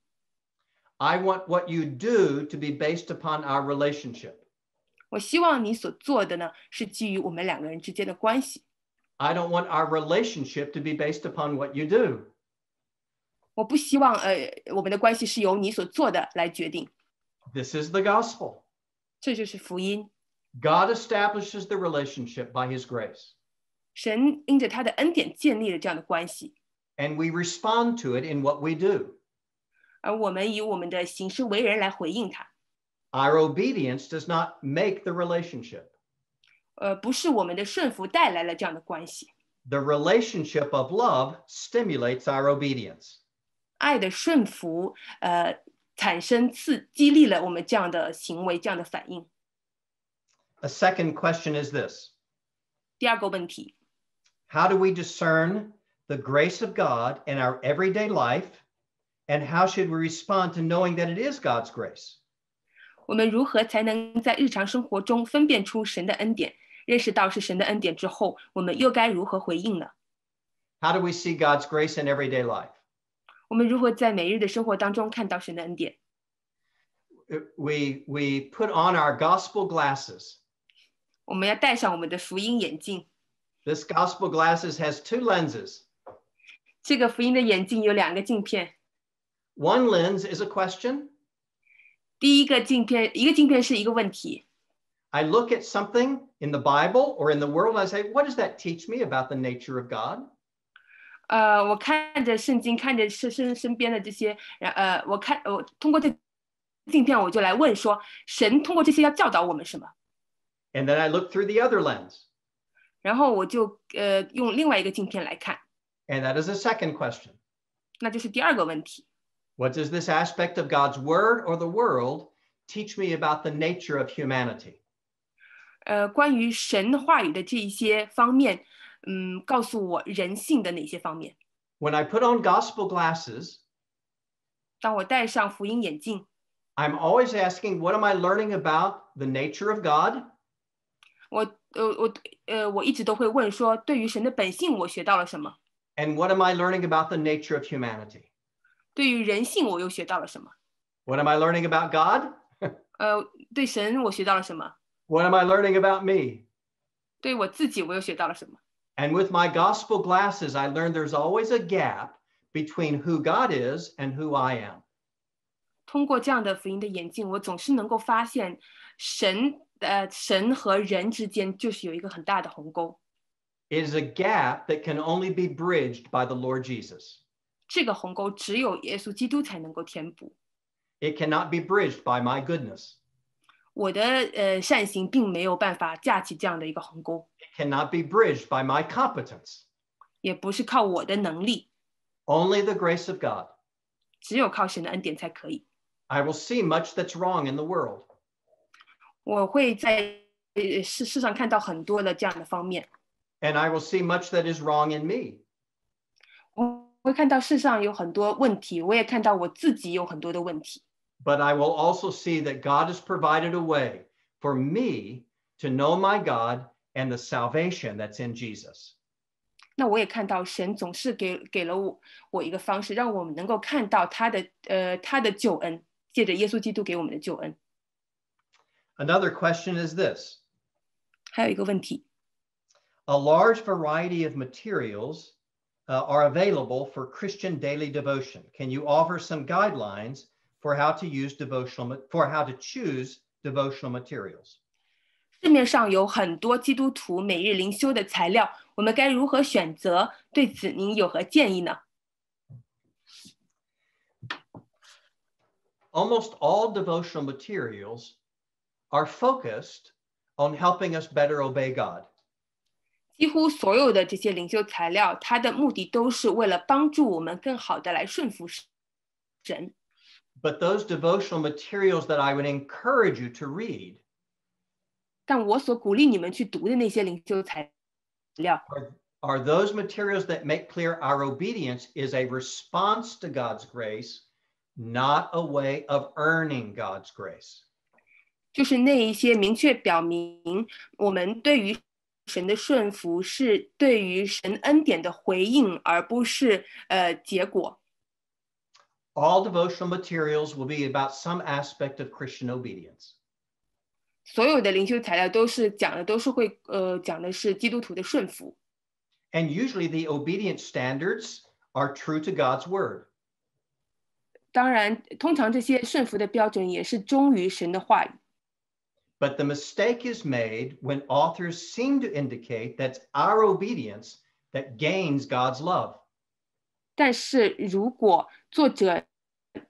I want what you do to be based upon our relationship. 我希望你所做的呢，是基于我们两个人之间的关系。I don't want our relationship to be based upon what you do. 我不希望呃我们的关系是由你所做的来决定。This is the gospel. 这就是福音。God establishes the relationship by His grace. 神因着他的恩典建立了这样的关系。And we respond to it in what we do. 而我们以我们的行事为人来回应他。our obedience does not make the relationship. The relationship of love stimulates our obedience. 爱的顺服，呃，产生刺激励了我们这样的行为，这样的反应。A second question is this how do we discern the grace of God in our everyday life? And how should we respond to knowing that it is God's grace? 我们如何才能在日常生活中分辨出神的恩典，认识到是神的恩典之后，我们又该如何回应呢？How do we see God's grace in everyday life? we put on our gospel glasses. 我们要戴上我们的福音眼镜。This gospel glasses has two lenses. 这个福音的眼镜有两个镜片。One lens is a question. 第一个镜片，一个镜片是一个问题。I look at something in the Bible or in the world and I say, what does that teach me about the nature of God? 呃，我看着圣经，看着身身身边的这些，呃，我看我通过这镜片，我就来问说，神通过这些要教导我们什么？And then I look through the other lens. 然后我就呃用另外一个镜片来看。And that is a second question. 那就是第二个问题。what does this aspect of God's word or the world teach me about the nature of humanity? 呃，关于神话语的这一些方面，嗯，告诉我人性的哪些方面。When I put on gospel glasses，当我戴上福音眼镜，I'm always asking, what am I learning about the nature of God？我呃我呃我一直都会问说，对于神的本性，我学到了什么？And what am I learning about the nature of humanity？对于人性，我又学到了什么？What am I learning about God？呃，对神我学到了什么？What am I learning about me？对我自己我又学到了什么？And with my gospel glasses, I learned there's always a gap between who God is and who I am. 通过这样的福音的眼镜，我总是能够发现神呃神和人之间就是有一个很大的鸿沟。It is a gap that can only be bridged by the Lord Jesus. 这个鸿沟只有耶稣基督才能够填补。It cannot be bridged by my goodness. 我的呃善行并没有办法架起这样的一个鸿沟。It cannot be bridged by my competence. 也不是靠我的能力。Only the grace of God. 只有靠神的恩典才可以。I will see much that's wrong in the world. 我会在世世上看到很多的这样的方面。And I will see much that is wrong in me. 会看到世上有很多问题，我也看到我自己有很多的问题。But I will also see that God has provided a way for me to know my God and the salvation that's in Jesus. 那我也看到神总是给给了我我一个方式，让我们能够看到他的呃他的救恩，借着耶稣基督给我们的救恩。Another question is this. 还有一个问题。A large variety of materials uh, are available for Christian daily devotion. Can you offer some guidelines for how to use devotional for how to choose devotional materials? 市面上有很多基督徒每日灵修的材料，我们该如何选择？对此您有何建议呢？Almost all devotional materials are focused on helping us better obey God. 几乎所有的这些灵修材料，它的目的都是为了帮助我们更好的来顺服神。But those devotional materials that I would encourage you to read are, those materials that make clear our obedience is a response to God's grace, not a way of earning God's grace. 就是那一些明确表明我们对于神的顺服是对于神恩典的回应，而不是呃结果。All devotional materials will be about some aspect of Christian obedience. 所有的灵修材料都是讲的都是会呃讲的是基督徒的顺服。And usually the obedience standards are true to God's word. 当然，通常这些顺服的标准也是忠于神的话语。but the mistake is made when authors seem to indicate it's our obedience that gains God's love. 但是如果作者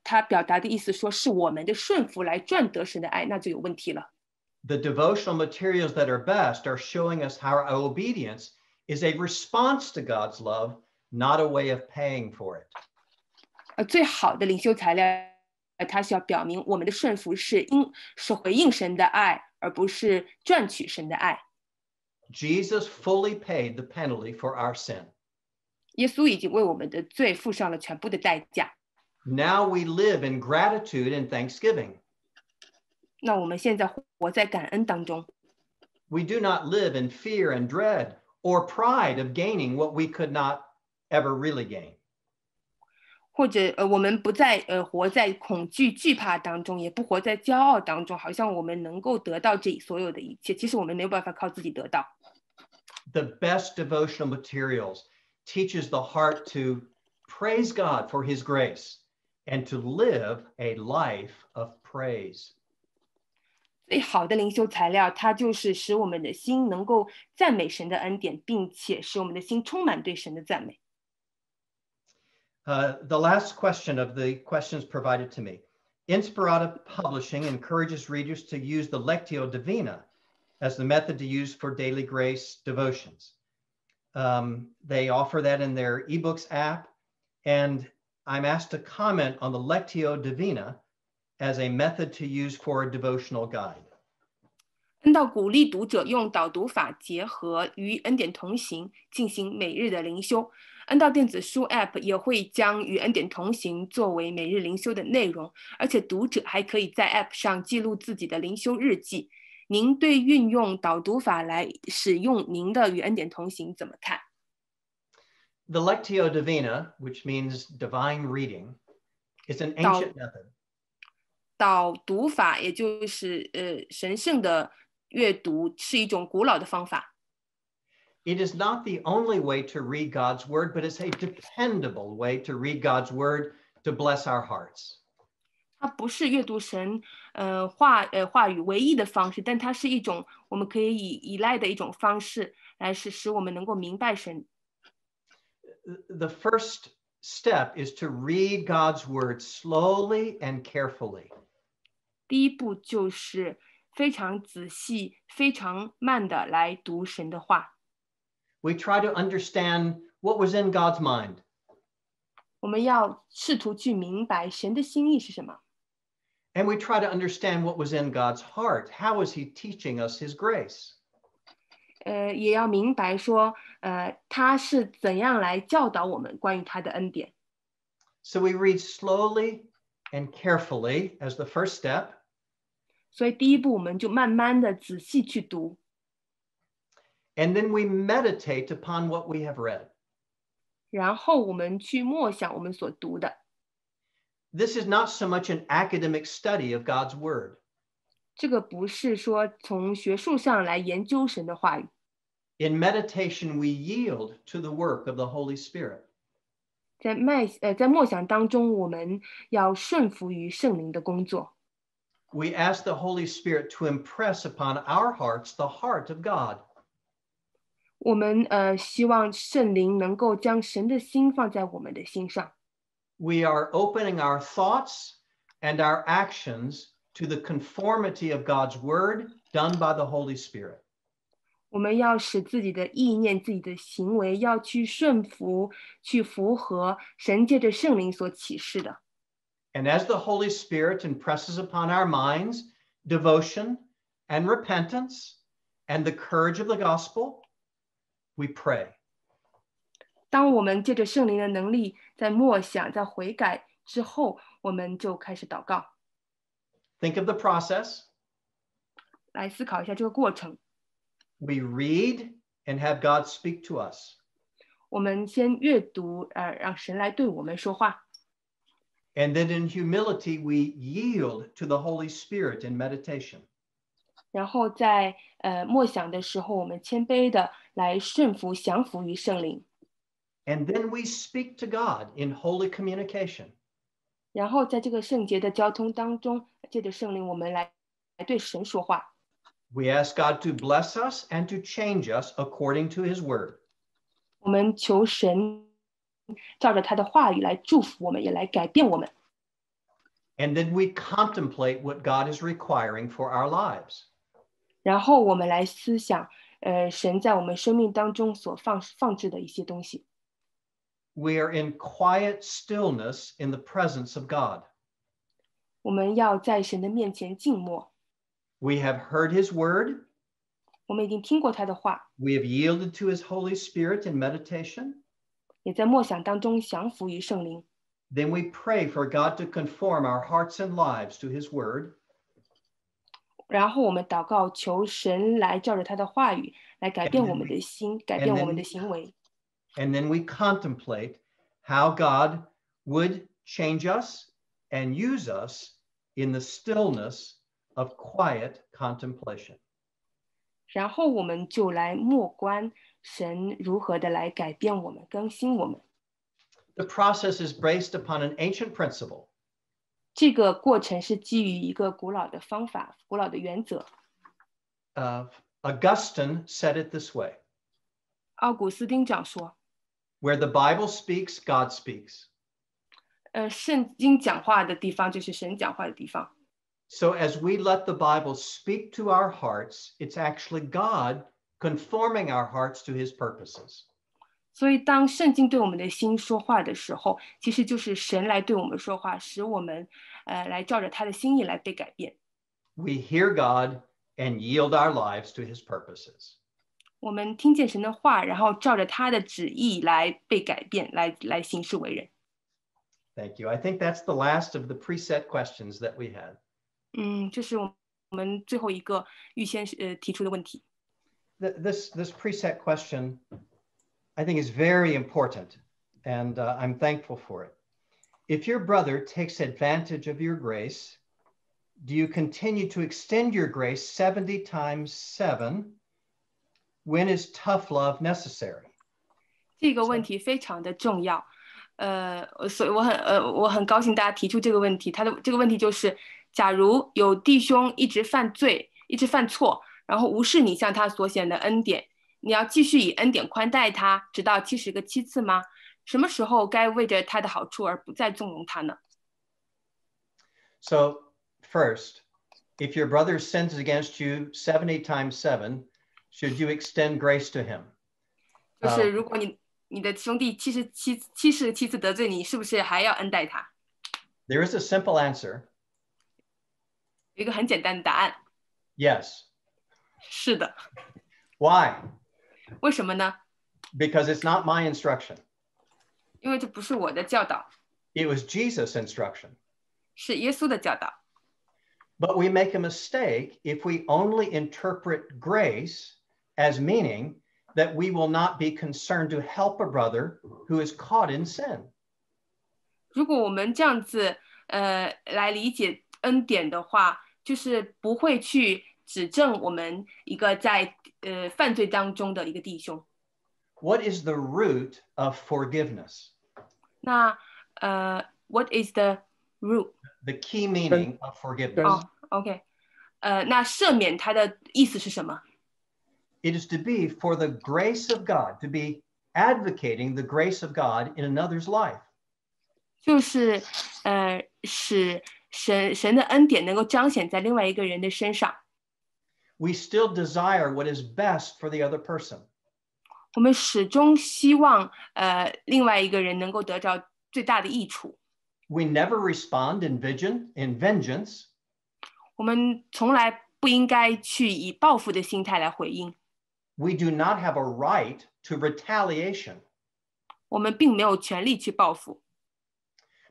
他表达的意思说是我们的顺服来赚得神的爱，那就有问题了。The devotional materials that are best are showing us how our obedience is a response to God's love, not a way of paying for it. 呃，最好的灵修材料呃，他需要表明我们的顺服是应是回应神的爱，而不是赚取神的爱。Jesus fully paid the penalty for our sin. 耶稣已经为我们的罪付上了全部的代价。Now we live in gratitude and thanksgiving. 那我们现在活在感恩当中。We do not live in fear and dread or pride of gaining what we could not ever really gain. 或者呃，我们不再呃活在恐惧、惧怕当中，也不活在骄傲当中，好像我们能够得到这所有的一切，其实我们没有办法靠自己得到。The best devotional materials teaches the heart to praise God for His grace and to live a life of praise. 最好的灵修材料，它就是使我们的心能够赞美神的恩典，并且使我们的心充满对神的赞美。uh, the last question of the questions provided to me. Inspirata Publishing encourages readers to use the Lectio Divina as the method to use for daily grace devotions. Um, they offer that in their ebooks app. And I'm asked to comment on the Lectio Divina as a method to use for a devotional guide. 恩道鼓励读者用导读法结合与恩典同行，进行每日的灵修。恩道电子书 App 也会将《与恩典同行》作为每日灵修的内容，而且读者还可以在 App 上记录自己的灵修日记。您对运用导读法来使用您的《与恩典同行》怎么看？The lectio divina，which means divine reading，is an ancient method。导读法，也就是呃神圣的阅读，是一种古老的方法。It is not the only way to read God's word, but it's a dependable way to read God's word to bless our hearts. 它不是阅读神，呃话呃话语唯一的方式，但它是一种我们可以以依赖的一种方式，来使使我们能够明白神。The first step is to read God's word slowly and carefully. 第一步就是非常仔细、非常慢的来读神的话。we try to understand what was in God's mind. And we try to understand what was in God's heart. How is He teaching us His grace? So we read slowly and carefully as the first step. 所以第一步，我们就慢慢的、仔细去读。and then we meditate upon what we have read. This is not so much an academic study of God's word. In meditation, we yield to the work of the Holy Spirit. we ask the Holy Spirit to impress upon our hearts the heart of God 我们呃希望圣灵能够将神的心放在我们的心上。We are opening our thoughts and our actions to the conformity of God's word done by the Holy Spirit. 我们要使自己的意念、自己的行为要去顺服、去符合神借着圣灵所启示的。And as the Holy Spirit impresses upon our minds devotion and repentance and the courage of the gospel, we pray. 当我们借着圣灵的能力在默想、在悔改之后，我们就开始祷告。Think of the process. 来思考一下这个过程。We read and have God speak to us. 我们先阅读，呃，让神来对我们说话。And then in humility, we yield to the Holy Spirit in meditation. 然后在呃默想的时候，我们谦卑的来顺服、降服于圣灵。And then we speak to God in holy communication. 然后在这个圣洁的交通当中，借着圣灵，我们来来对神说话。We ask God to bless us and to change us according to His word. 我们求神照着他的话语来祝福我们，也来改变我们。And then we contemplate what God is requiring for our lives. 然后我们来思想，呃，神在我们生命当中所放放置的一些东西。We are in quiet stillness in the presence of God. 我们要在神的面前静默。We have heard His word. 我们已经听过他的话。We have yielded to His Holy Spirit in meditation. 也在默想当中降服于圣灵。Then we pray for God to conform our hearts and lives to His word. 然后我们祷告，求神来照着他的话语来改变我们的心，改变我们的行为。And then we contemplate how God would change us and use us in the stillness of quiet contemplation. 然后我们就来默观神如何的来改变我们、更新我们。The process is based upon an ancient principle. Augustine said it this way. 奥古斯丁讲说，Where the Bible speaks, God speaks. as we let the Bible speak to our hearts, it's actually God conforming our hearts to His purposes. 所以，当圣经对我们的心说话的时候，其实就是神来对我们说话，使我们呃来照着他的心意来被改变。We hear God and yield our lives to His purposes. 我们听见神的话，然后照着他的旨意来被改变，来来行事为人。Thank you. I think that's the last of the preset questions that we had. 嗯，这是我们最后一个预先呃提出的问题。This this preset question. I think is very important, and uh, I'm thankful for it. If your brother takes advantage of your grace, do you continue to extend your grace 70 times 7? When is tough love necessary? 这个问题非常的重要，呃，所以我很呃我很高兴大家提出这个问题。他的这个问题就是，假如有弟兄一直犯罪，一直犯错，然后无视你向他所显的恩典，你要继续以恩典宽待他，直到七十个七次吗？什么时候该为着他的好处而不再纵容他呢？So first, if your brother sins against you seventy times seven, should you extend grace to him? 就是如果你你的兄弟七十七七十七次得罪你，是不是还要恩待他？There is a simple answer. 有一个很简单的答案。Yes. 是的。Why? 为什么呢？Because it's not my instruction. 因为这不是我的教导，It was Jesus' instruction. 是耶稣的教导。But we make a mistake if we only interpret grace as meaning that we will not be concerned to help a brother who is caught in sin. 如果我们这样子呃来理解恩典的话，就是不会去指证我们一个在呃犯罪当中的一个弟兄。What is the root of forgiveness? what is the root? The key meaning of forgiveness. Oh, it is to be for the grace of God, to be advocating the grace of God in another's life. 就是，呃，使神神的恩典能够彰显在另外一个人的身上。we still desire what is best for the other person. 我们始终希望，呃，另外一个人能够得到最大的益处。We never respond in vision in vengeance. 我们从来不应该去以报复的心态来回应。We do not have a right to retaliation. 我们并没有权利去报复。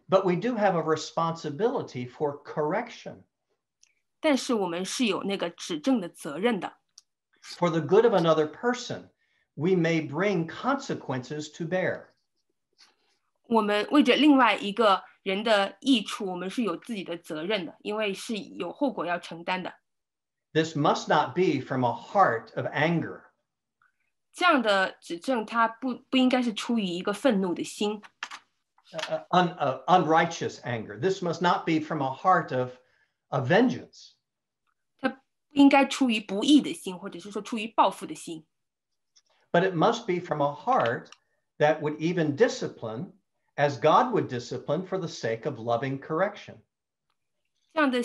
But we do have a responsibility for correction. 但是我们是有那个指正的责任的。For the good of another person, we may bring consequences to bear. 我们为着另外一个人的益处，我们是有自己的责任的，因为是有后果要承担的。This must not be from a heart of anger. 这样的指正，它不不应该是出于一个愤怒的心。Uh, uh, un, uh, unrighteous anger. This must not be from a heart of a vengeance. but it must be from a heart that would even discipline, as God would discipline for the sake of loving correction. Remember,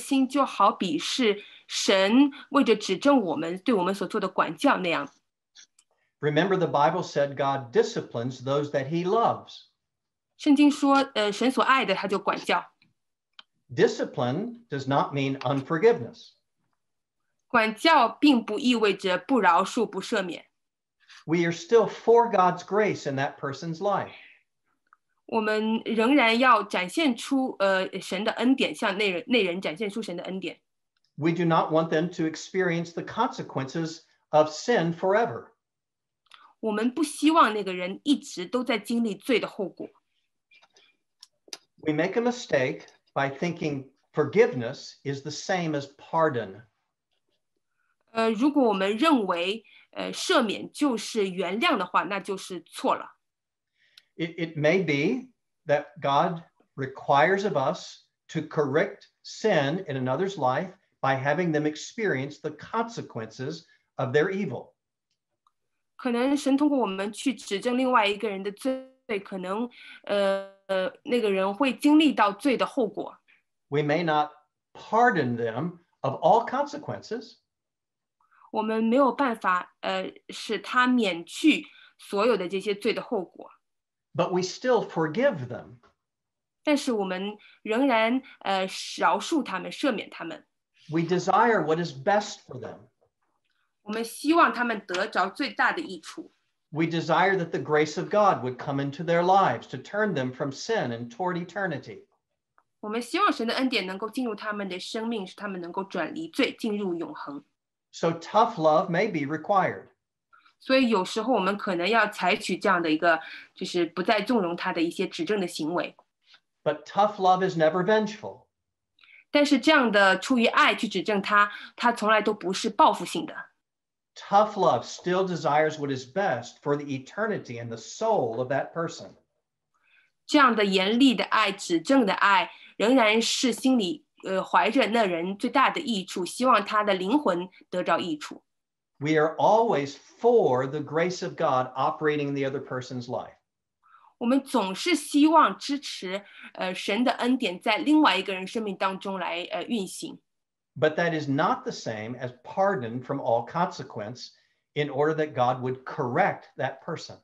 the Bible said God disciplines those that He loves. 圣经说，呃，神所爱的，他就管教。Discipline does not mean unforgiveness. 管教并不意味着不饶恕、不赦免。We are still for God's grace in that person's life. 我们仍然要展现出呃神的恩典，向内人内人展现出神的恩典。We do not want them to experience the consequences of sin forever. 我们不希望那个人一直都在经历罪的后果。We make a mistake by thinking forgiveness is the same as pardon. it may be that God requires of us to correct sin in another's life by having them experience the consequences of their evil. 可能神通过我们去指正另外一个人的罪，可能呃。we may not pardon them of all consequences. 我们没有办法呃使他免去所有的这些罪的后果。But we still forgive them. 但是我们仍然呃饶恕他们，赦免他们。We desire what is best for them. 我们希望他们得着最大的益处。we desire that the grace of God would come into their lives to turn them from sin and toward eternity. So tough love may be required. But tough love is never vengeful. Tough love still desires what is best for the eternity and the soul of that person. 这样的严厉的爱、指正的爱，仍然是心里呃怀着那人最大的益处，希望他的灵魂得着益处。We are always for the grace of God operating in the other person's life. 我们总是希望支持呃神的恩典在另外一个人生命当中来呃运行。but that is not the same as pardon from all consequence in order that God would correct that person.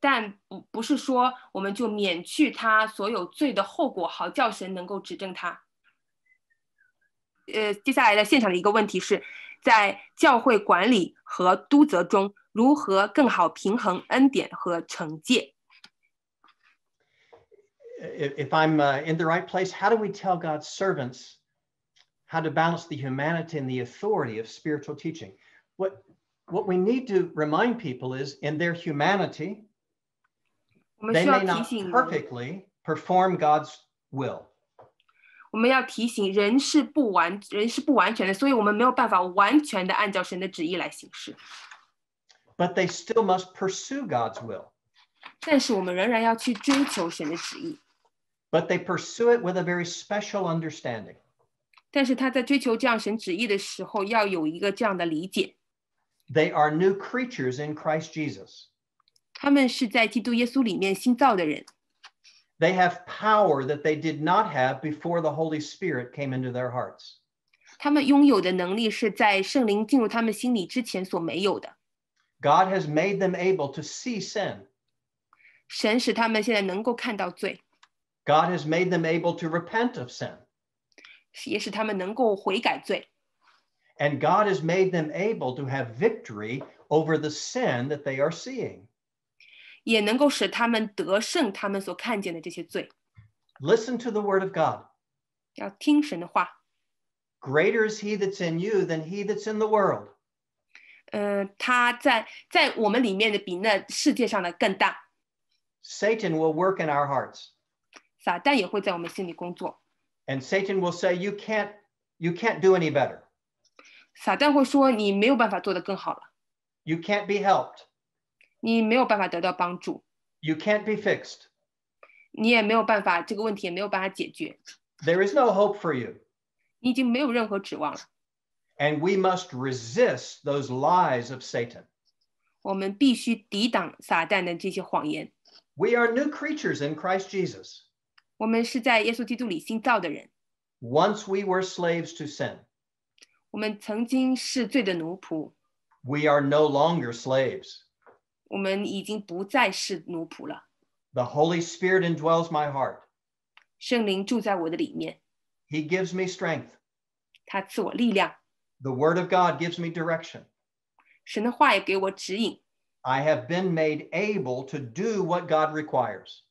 但不是说我们就免去他所有罪的后果，好叫神能够指正他。呃，接下来的现场的一个问题是，在教会管理和督责中，如何更好平衡恩典和惩戒？If I'm uh, in the right place, how do we tell God's servants how to balance the humanity and the authority of spiritual teaching. What, what we need to remind people is in their humanity, they may not perfectly perform God's will. 我们要提醒人是不完，人是不完全的，所以我们没有办法完全的按照神的旨意来行事。But they still must pursue God's will. 但是我们仍然要去追求神的旨意。But they pursue it with a very special understanding. 但是他在追求这样神旨意的时候，要有一个这样的理解。They are new creatures in Christ Jesus. 他们是在基督耶稣里面新造的人。They have power that they did not have before the Holy Spirit came into their hearts. 他们拥有的能力是在圣灵进入他们心里之前所没有的。God has made them able to see sin. 神使他们现在能够看到罪。God has made them able to repent of sin. 也使他们能够悔改罪。And God has made them able to have victory over the sin that they are seeing. 也能够使他们得胜他们所看见的这些罪。Listen to the word of God. 要听神的话。Greater is He that's in you than He that's in the world. 呃，他在在我们里面的比那世界上的更大。Satan will work in our hearts. 撒旦也会在我们心里工作。and Satan will say, you can't, you can't do any better. You can can't be helped. You can can't be fixed. There is no hope for you. And we must resist those lies of Satan. We are new creatures in Christ Jesus. 我们是在耶稣基督里新造的人。Once we were slaves to sin. 我们曾经是罪的奴仆。We are no longer slaves. 我们已经不再是奴仆了。The Holy Spirit indwells my heart. 圣灵住在我的里面。He gives me strength. 他赐我力量。The Word of God gives me direction. 神的话也给我指引。I have been made able to do what God requires.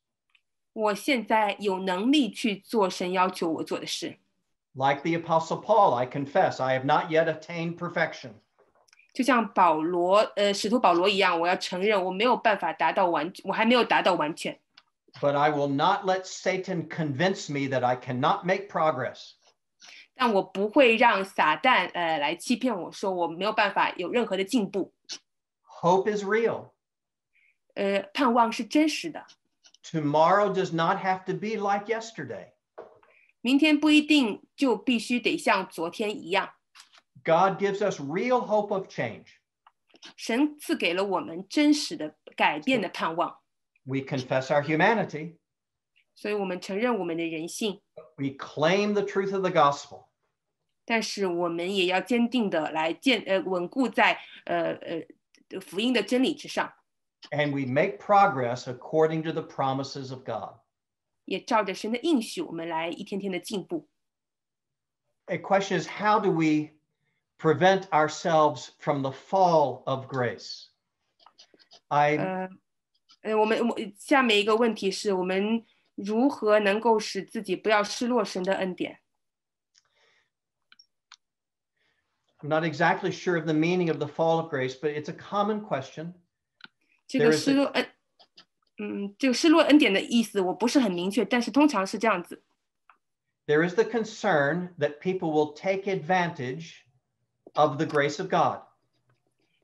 我现在有能力去做神要求我做的事。Like the Apostle Paul, I confess I have not yet attained perfection. 就像保罗，呃，使徒保罗一样，我要承认我没有办法达到完，我还没有达到完全。But I will not let Satan convince me that I cannot make progress. 但我不会让撒旦，呃，来欺骗我说我没有办法有任何的进步。Hope is real. 呃，盼望是真实的。Tomorrow does not have to be like yesterday. God gives us real hope of change. We confess our humanity. We claim the truth of the gospel. 但是我们也要坚定的来建呃稳固在呃呃福音的真理之上。and we make progress according to the promises of God. A question is how do we prevent ourselves from the fall of grace? I uh, i am not exactly sure of the meaning of the fall of grace, but it's a common question. 这个失落恩，嗯，这个失落恩典的意思我不是很明确，但是通常是这样子。There is the concern that people will take advantage of the grace of God.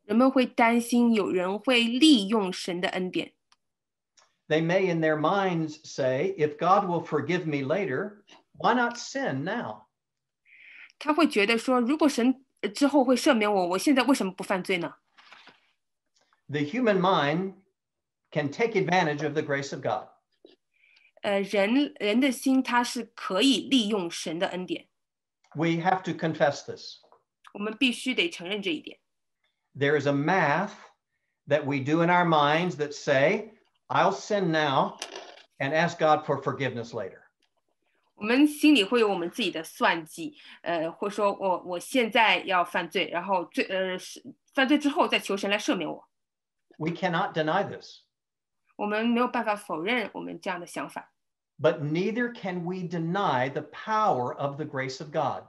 人们会担心有人会利用神的恩典。They may in their minds say, if God will forgive me later, why not sin now? 他会觉得说，如果神之后会赦免我，我现在为什么不犯罪呢？the human mind can take advantage of the grace of God. We have to confess this. There is a math that we do in our minds that say, "I'll sin now, and ask God for forgiveness later." 我们心里会有我们自己的算计，呃，或说我我现在要犯罪，然后罪呃犯罪之后再求神来赦免我。we cannot deny this. But neither can we deny the power of the grace of God.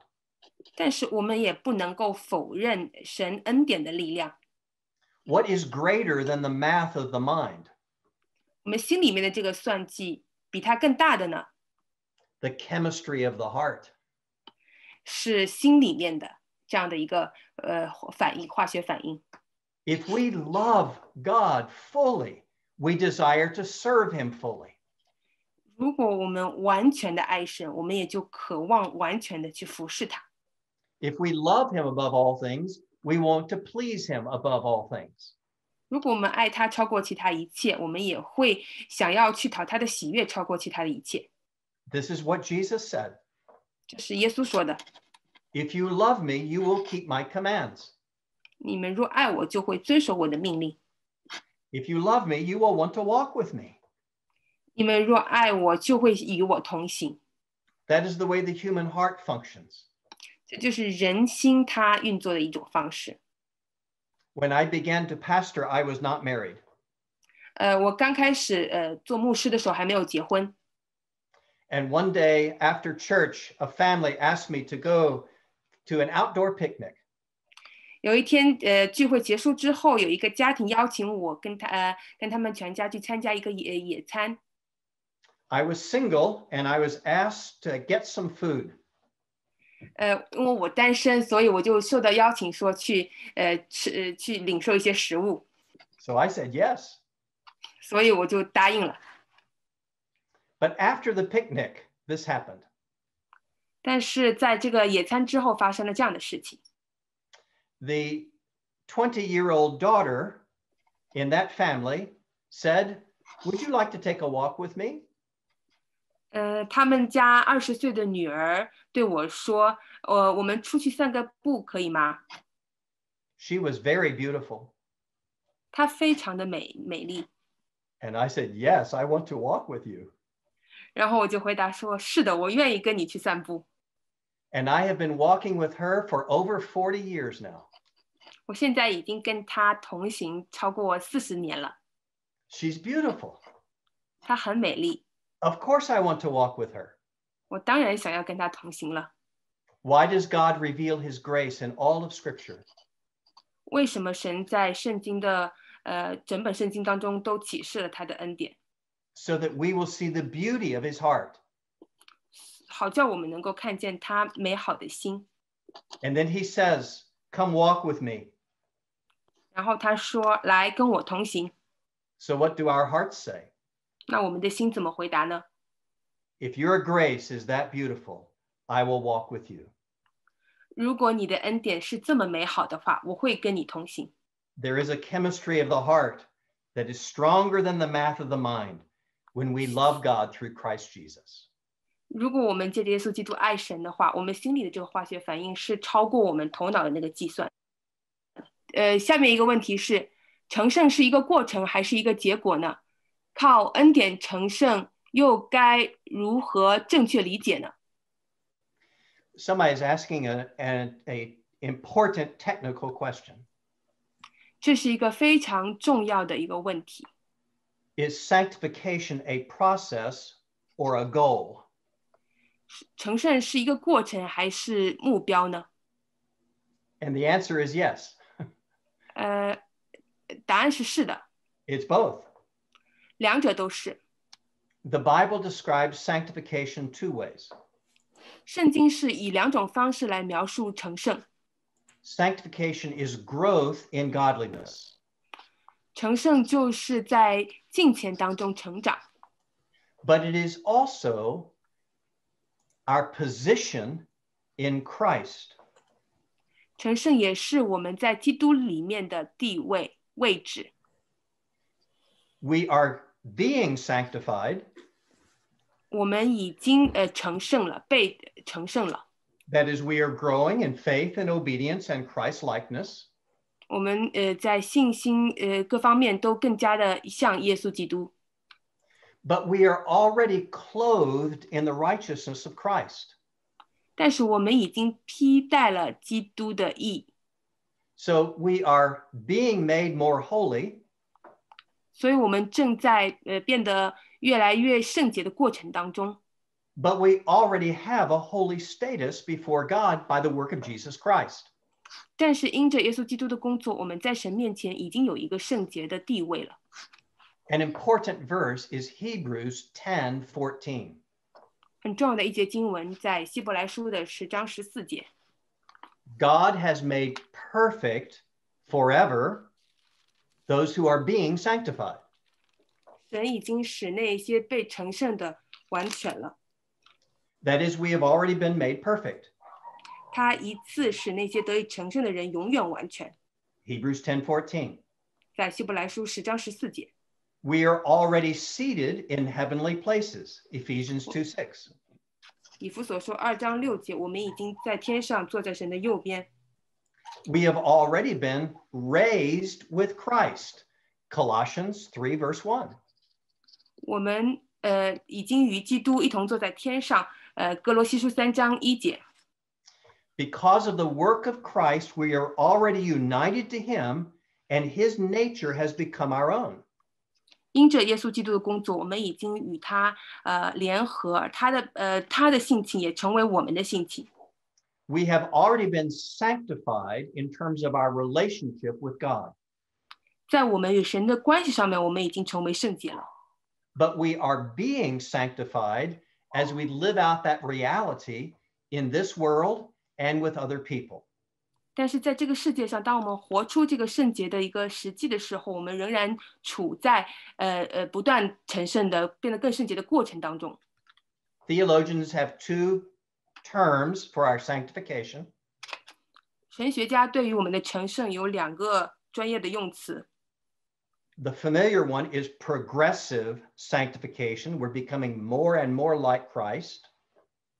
What is greater than the math of the mind? the chemistry of the heart. 是心里面的这样的一个呃反应，化学反应。if we love God fully, we desire to serve him fully. If we love him above all things, we want to please him above all things. This is what Jesus said. If you love me, you will keep my commands. 你们若爱我，就会遵守我的命令；If you love me, you will want to walk with me. 你们若爱我，就会与我同行。That is the way the human heart functions. 这就是人心它运作的一种方式。When I began to pastor, I was not married. 呃，我刚开始呃做牧师的时候还没有结婚。And one day after church, a family asked me to go to an outdoor picnic. 有一天，呃，聚会结束之后，有一个家庭邀请我跟他呃跟他们全家去参加一个野野餐。I was single and I was asked to get some food. 呃，因为我单身，所以我就受到邀请说去呃吃呃去领受一些食物。So I said yes. 所以我就答应了。But after the picnic, this happened. 但是在这个野餐之后发生了这样的事情。the 20 year old daughter in that family said, Would you like to take a walk with me? 呃，他们家二十岁的女儿对我说：“呃，我们出去散个步，可以吗 She was very beautiful. And I said, Yes, I want to walk with you. 然后我就回答说：“是的，我愿意跟你去散步。and I have been walking with her for over 40 years now. She's beautiful. Of course I want to walk with her. Why does God reveal his grace in all of scripture? 为什么神在圣经的呃整本圣经当中都启示了他的恩典？So that we will see the beauty of his heart. 好叫我们能够看见他美好的心。And then he says, "Come walk with me." 然后他说：“来跟我同行。”So what do our hearts say? 那我们的心怎么回答呢？If your grace is that beautiful, I will walk with you. 如果你的恩典是这么美好的话，我会跟你同行。There is a chemistry of the heart that is stronger than the math of the mind when we love God through Christ Jesus. 如果我们借着耶稣基督爱神的话，我们心里的这个化学反应是超过我们头脑的那个计算。呃，下面一个问题是：成圣是一个过程还是一个结果呢？靠恩典成圣又该如何正确理解呢？Somebody is asking a an a important technical question. 这是一个非常重要的一个问题。Is sanctification a process or a goal? 成圣是一个过程还是目标呢？And the answer is yes. *laughs* 呃，答案是是的。It's both. 两者都是。The Bible describes sanctification two ways. 圣经是以两种方式来描述成圣。Sanctification is growth in godliness. 成圣就是在敬虔当中成长。But it is also our position in Christ. 成圣也是我们在基督里面的地位位置。We are being sanctified. 我们已经呃成圣了，被成圣了。That is, we are growing in faith and obedience and Christ likeness. 我们呃在信心呃各方面都更加的像耶稣基督。but we are already clothed in the righteousness of Christ. So we are being made more holy. but we already have a holy status before God by the work of Jesus Christ. 但是因着耶稣基督的工作，我们在神面前已经有一个圣洁的地位了。an important verse is Hebrews 10:14. God has made perfect forever those who are being sanctified. 神已经使那些被成圣的完全了。That is, we have already been made perfect. 他一次使那些得以成圣的人永远完全。Hebrews 10:14. 在希伯来书十章十四节。we are already seated in heavenly places. Ephesians 2 6. 以弗所说二章六节，我们已经在天上坐在神的右边。We have already been raised with Christ. Colossians 3 verse 1. 我们呃已经与基督一同坐在天上。呃，哥罗西书三章一节。Because of the work of Christ, we are already united to Him, and His nature has become our own. 因着耶稣基督的工作，我们已经与他呃联合，他的呃他的性情也成为我们的性情。We have already been sanctified in terms of our relationship with God. But we are being sanctified as we live out that reality in this world and with other people. 但是在这个世界上，当我们活出这个圣洁的一个实际的时候，我们仍然处在呃呃不断成圣的、变得更圣洁的过程当中。Theologians have two terms for our sanctification. 神学家对于我们的成圣有两个专业的用词。The familiar one is progressive sanctification. We're becoming more and more like Christ.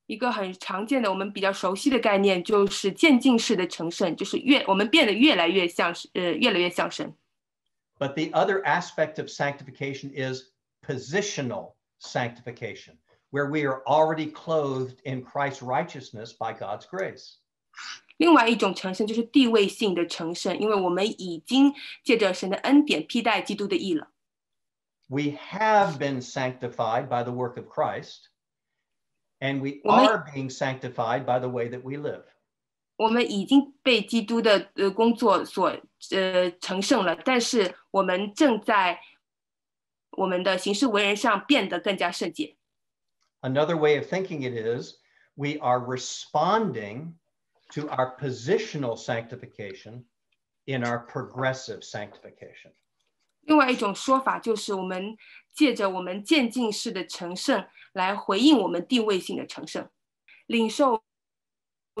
一个很常见的我们比较熟悉的概念，就是渐进式的成圣，就是越我们变得越来越像是呃越来越像神。But the other aspect of sanctification is positional sanctification, where we are already clothed in Christ's righteousness by God's grace. 另外一种成圣就是地位性的成圣，因为我们已经借着神的恩典披戴基督的义了。We have been sanctified by the work of Christ. And we are being sanctified by the way that we live. 我们已经被基督的呃工作所呃成圣了，但是我们正在我们的行事为人上变得更加圣洁。Another way of thinking it is we are responding to our positional sanctification in our progressive sanctification. 另外一种说法就是我们借着我们渐进式的成圣来回应我们定位性的成圣，领受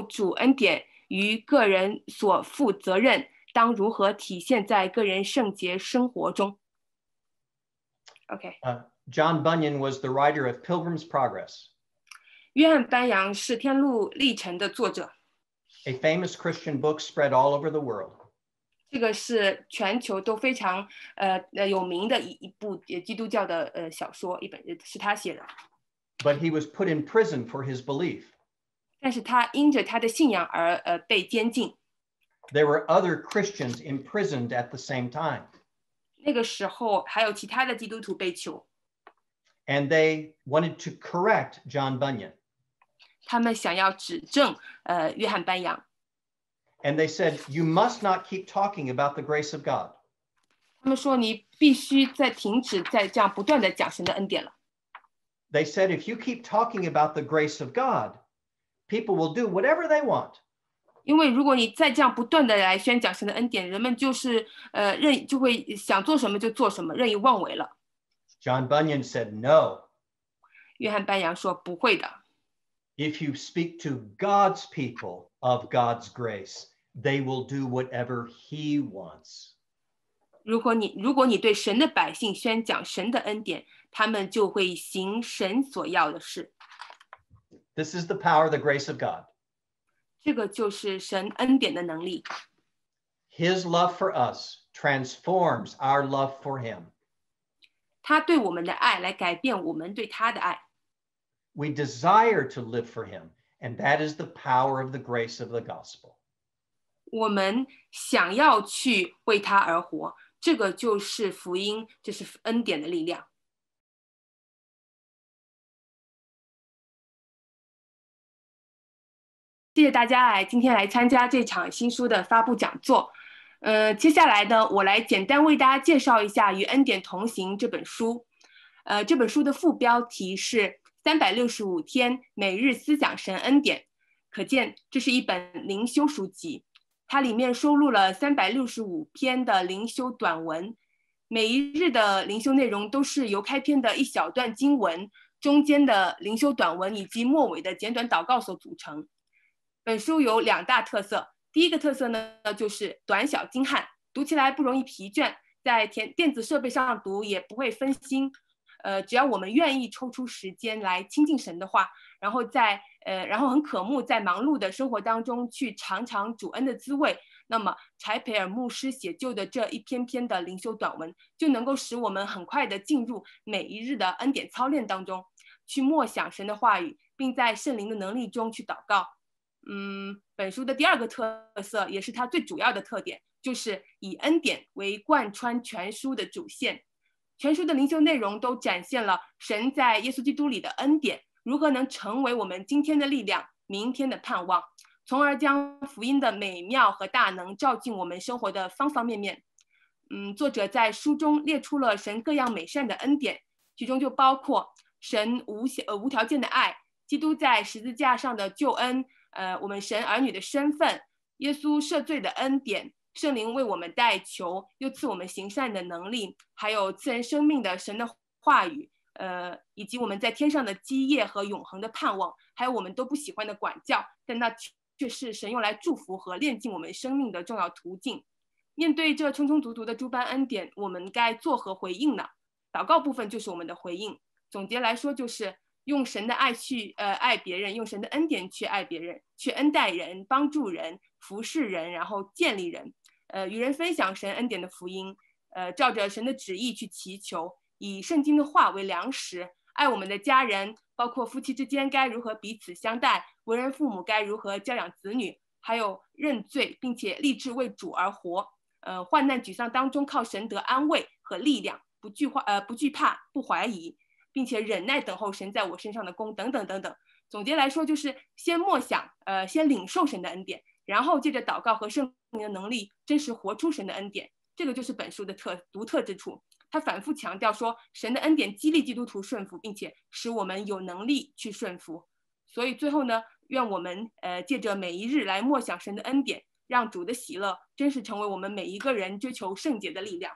主恩典与个人所负责任当如何体现在个人圣洁生活中。Okay. John Bunyan was the writer of Pilgrim's Progress. 约翰·班扬是《天路历程》的作者。A famous Christian book spread all over the world. 这个是全球都非常呃呃有名的一一部基督教的呃小说，一本是他写的。But he was put in prison for his belief. 但是他因着他的信仰而呃被监禁。There were other Christians imprisoned at the same time. 那个时候还有其他的基督徒被囚。And they wanted to correct John Bunyan. 他们想要指正呃约翰班扬。and they said, You must not keep talking about the grace of God. They said, If you keep talking about the grace of God, people will do whatever they want. 因为如果你再这样不断的来宣讲神的恩典，人们就是呃任就会想做什么就做什么，任意妄为了。John Bunyan said, No. 约翰班扬说不会的。If you speak to God's people of God's grace, they will do whatever he wants. 如果你如果你对神的百姓宣讲神的恩典，他们就会行神所要的事。This is the power, the grace of God. 这个就是神恩典的能力。His love for us transforms our love for Him. 他对我们的爱来改变我们对他的爱。We desire to live for Him, and that is the power of the grace of the gospel. 我们想要去为他而活，这个就是福音，这是恩典的力量。谢谢大家来今天来参加这场新书的发布讲座。呃，接下来呢，我来简单为大家介绍一下《与恩典同行》这本书。呃，这本书的副标题是“三百六十五天每日思想神恩典”，可见这是一本灵修书籍。它里面收录了三百六十五篇的灵修短文，每一日的灵修内容都是由开篇的一小段经文、中间的灵修短文以及末尾的简短祷告所组成。本书有两大特色，第一个特色呢就是短小精悍，读起来不容易疲倦，在电电子设备上读也不会分心。呃，只要我们愿意抽出时间来亲近神的话。然后在呃，然后很渴慕，在忙碌的生活当中去尝尝主恩的滋味。那么，柴培尔牧师写就的这一篇篇的灵修短文，就能够使我们很快的进入每一日的恩典操练当中，去默想神的话语，并在圣灵的能力中去祷告。嗯，本书的第二个特色，也是它最主要的特点，就是以恩典为贯穿全书的主线，全书的灵修内容都展现了神在耶稣基督里的恩典。如何能成为我们今天的力量，明天的盼望，从而将福音的美妙和大能照进我们生活的方方面面？嗯，作者在书中列出了神各样美善的恩典，其中就包括神无呃无条件的爱、基督在十字架上的救恩、呃，我们神儿女的身份、耶稣赦罪的恩典、圣灵为我们代求又赐我们行善的能力，还有赐人生命的神的话语。呃，以及我们在天上的基业和永恒的盼望，还有我们都不喜欢的管教，但那却是神用来祝福和炼净我们生命的重要途径。面对这充充足足的诸般恩典，我们该作何回应呢？祷告部分就是我们的回应。总结来说，就是用神的爱去呃爱别人，用神的恩典去爱别人，去恩待人、帮助人、服侍人，然后建立人，呃，与人分享神恩典的福音，呃，照着神的旨意去祈求。以圣经的话为粮食，爱我们的家人，包括夫妻之间该如何彼此相待，为人父母该如何教养子女，还有认罪，并且立志为主而活，呃，患难沮丧当中靠神得安慰和力量，不惧怕，呃不惧怕不怀疑，并且忍耐等候神在我身上的功，等等等等。总结来说，就是先默想，呃，先领受神的恩典，然后借着祷告和圣灵的能力，真实活出神的恩典。这个就是本书的特独特之处。他反复强调说，神的恩典激励基督徒顺服，并且使我们有能力去顺服。所以最后呢，愿我们呃借着每一日来默想神的恩典，让主的喜乐真实成为我们每一个人追求圣洁的力量。